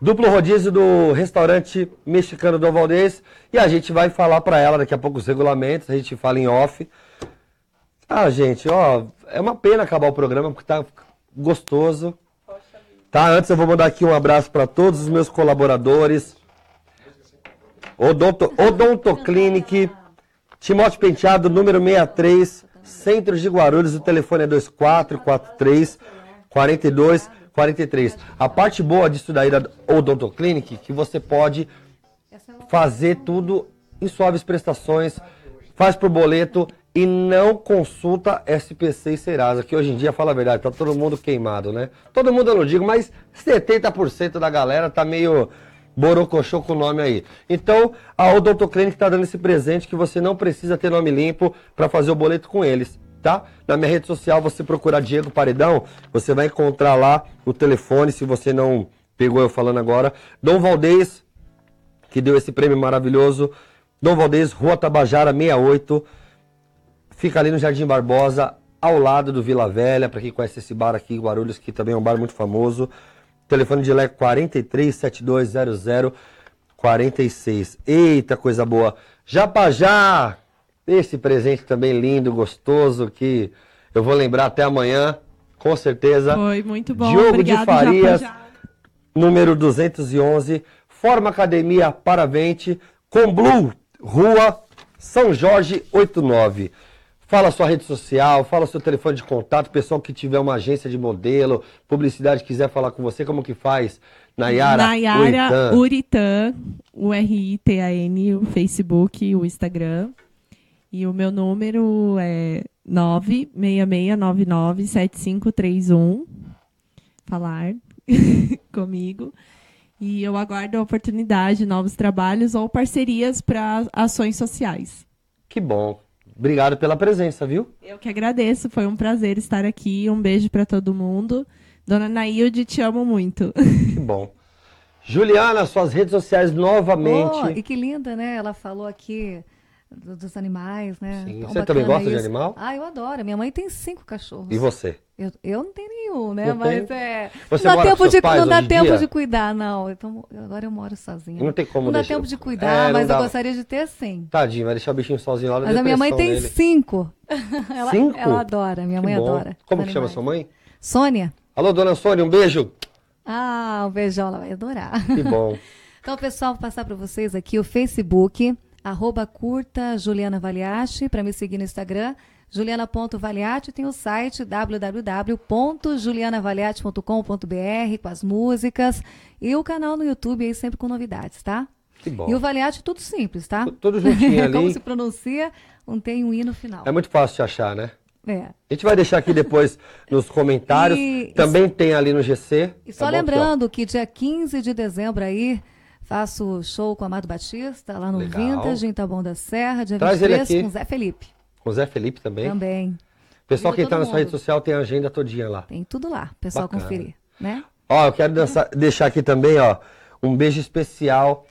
Duplo rodízio do restaurante mexicano do Valdez. E a gente vai falar para ela daqui a pouco os regulamentos, a gente fala em off. Ah, gente, ó, é uma pena acabar o programa porque tá gostoso. Tá? Antes eu vou mandar aqui um abraço para todos os meus colaboradores. Odonto, Clinic, Timote Penteado, número 63, Centro de Guarulhos, o telefone é 2443 4243. A parte boa disso daí da é que você pode fazer tudo em suaves prestações, faz por boleto, e não consulta SPC e Serasa, que hoje em dia, fala a verdade, tá todo mundo queimado, né? Todo mundo eu não digo, mas 70% da galera tá meio borocochô com o nome aí. Então, a Odontoclinic tá dando esse presente que você não precisa ter nome limpo para fazer o boleto com eles, tá? Na minha rede social, você procurar Diego Paredão, você vai encontrar lá o telefone, se você não pegou eu falando agora. Dom Valdez, que deu esse prêmio maravilhoso. Dom Valdez, Rua Tabajara, 68. Fica ali no Jardim Barbosa, ao lado do Vila Velha, para quem conhece esse bar aqui, Guarulhos, que também é um bar muito famoso. telefone de lá é 43-7200-46. Eita, coisa boa! Japajá! Esse presente também lindo, gostoso, que eu vou lembrar até amanhã, com certeza. Foi muito bom, Diogo Obrigado, de Farias, Japajá. número 211, Forma Academia Paravente, com Blue, Rua São Jorge 89. Fala sua rede social, fala seu telefone de contato, pessoal que tiver uma agência de modelo, publicidade, quiser falar com você, como que faz? Nayara, Nayara Uritan, U-R-I-T-A-N, o Facebook, o Instagram. E o meu número é 966997531. Falar [LAUGHS] comigo. E eu aguardo a oportunidade, novos trabalhos ou parcerias para ações sociais. Que bom, Obrigado pela presença, viu? Eu que agradeço, foi um prazer estar aqui. Um beijo para todo mundo. Dona Nailde, te amo muito. Que bom. Juliana, suas redes sociais novamente. Oh, e que linda, né? Ela falou aqui dos animais, né? Sim. você também gosta isso. de animal? Ah, eu adoro. Minha mãe tem cinco cachorros. E você? Eu, eu não tenho nenhum, né? Não Mas tem? é. Você não dá tempo, de, não dá tempo de cuidar, não. Então, agora eu moro sozinha. Não tem como Não dá tempo de cuidar, é, mas dá... eu gostaria de ter sim. Tadinho, vai deixar o bichinho sozinho lá Mas a minha mãe tem cinco. [LAUGHS] ela, cinco? Ela adora, minha que mãe bom. adora. Como que chama sua mãe? Sônia. Alô, dona Sônia, um beijo. Ah, um beijão, ela vai adorar. Que bom. [LAUGHS] então, pessoal, vou passar para vocês aqui o Facebook arroba curta Juliana Valiati, para me seguir no Instagram, juliana.valiati, tem o site www.julianavaliati.com.br com as músicas e o canal no YouTube aí sempre com novidades, tá? Que bom. E o Valiati tudo simples, tá? Tudo juntinho [LAUGHS] ali. Como se pronuncia, não tem um i no final. É muito fácil de achar, né? É. A gente vai deixar aqui depois [LAUGHS] nos comentários. E, Também e, tem ali no GC. E tá só lembrando que dia 15 de dezembro aí Faço show com Amado Batista, lá no Legal. Vintage, em Taboão da Serra, dia Traz 23, com Zé Felipe. Com Zé Felipe também? Também. Pessoal que está na sua rede social tem a agenda todinha lá. Tem tudo lá, pessoal Bacana. conferir, né? Ó, eu quero dançar, [LAUGHS] deixar aqui também, ó, um beijo especial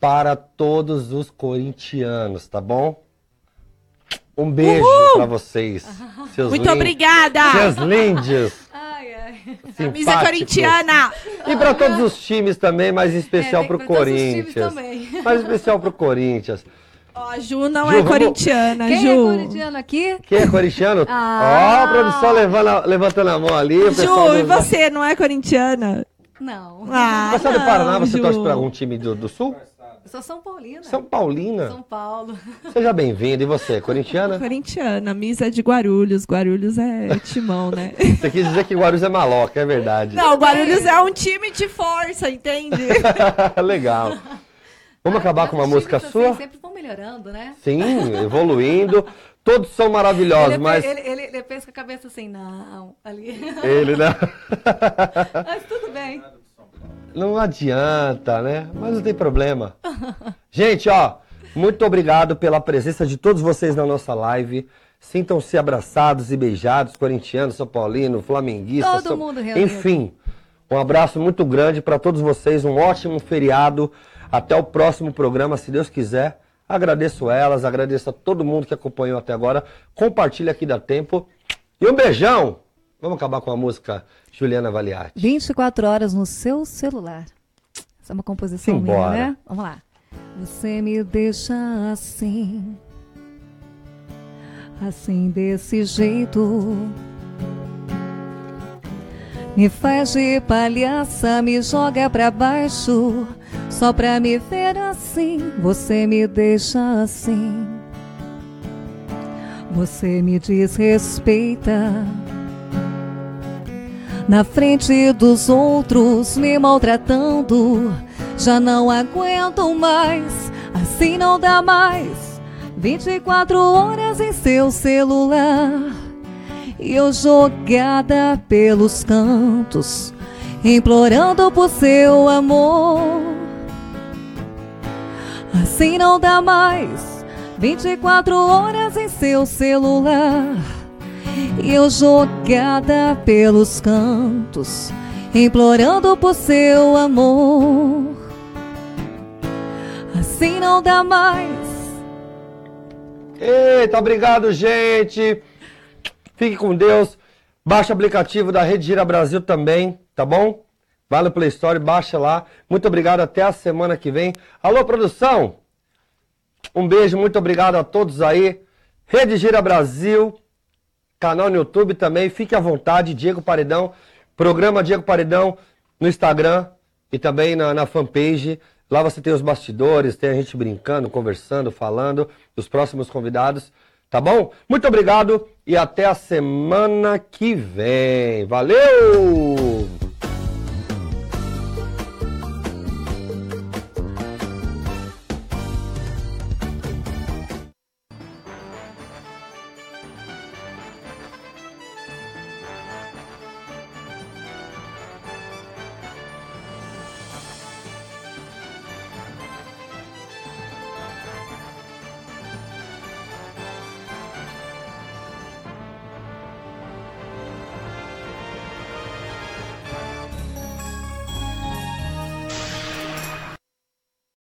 para todos os corintianos, tá bom? Um beijo para vocês. [LAUGHS] Muito lindos, obrigada! Seus lindos! Camisa corintiana! E para todos os times também, mas é, especial é, para o Corinthians. Mas especial para o Corinthians. Ó, a Ju não Ju, é corintiana, quem é Ju. Quem é corintiano aqui? Quem é corintiano? ah. Ó, a produção levando, levantando a mão ali. Ju, e você, não é corintiana? Não. Ah, você é do Paraná, você Ju. torce para algum time do, do Sul? Eu sou São Paulina. São Paulina? São Paulo. Seja bem-vinda. E você, corintiana? Corintiana. Miss é de Guarulhos. Guarulhos é timão, né? [LAUGHS] você quis dizer que Guarulhos é maloca, é verdade. Não, Guarulhos é um time de força, entende? [LAUGHS] Legal. Vamos ah, acabar com uma música assim sua? Sempre vão melhorando, né? Sim, evoluindo. Todos são maravilhosos, ele, mas. Ele, ele, ele pensa com a cabeça assim, não, ali. Ele, né? [LAUGHS] mas tudo bem. Não adianta, né? Mas não tem problema. [LAUGHS] Gente, ó, muito obrigado pela presença de todos vocês na nossa live. Sintam-se abraçados e beijados, corintiano, São Paulino, flamenguista. Todo São... mundo reunido. Enfim, um abraço muito grande para todos vocês, um ótimo feriado. Até o próximo programa, se Deus quiser. Agradeço elas, agradeço a todo mundo que acompanhou até agora. Compartilha aqui da tempo. E um beijão! Vamos acabar com a música Juliana Valiati. 24 horas no seu celular. Essa é uma composição Simbora. minha, né? Vamos lá. Você me deixa assim, assim desse jeito. Me faz de palhaça, me joga pra baixo, só pra me ver assim. Você me deixa assim. Você me desrespeita na frente dos outros me maltratando. Já não aguento mais, assim não dá mais. 24 horas em seu celular. E eu jogada pelos cantos, implorando por seu amor. Assim não dá mais, 24 horas em seu celular e eu jogada pelos cantos, implorando por seu amor. Assim não dá mais. Eita, obrigado, gente. Fique com Deus. Baixa o aplicativo da Rede Gira Brasil também, tá bom? vale o Play Store, baixa lá. Muito obrigado, até a semana que vem. Alô, produção! Um beijo, muito obrigado a todos aí. Rede Gira Brasil canal no YouTube também. Fique à vontade, Diego Paredão. Programa Diego Paredão no Instagram e também na, na fanpage. Lá você tem os bastidores, tem a gente brincando, conversando, falando, os próximos convidados. Tá bom? Muito obrigado e até a semana que vem. Valeu!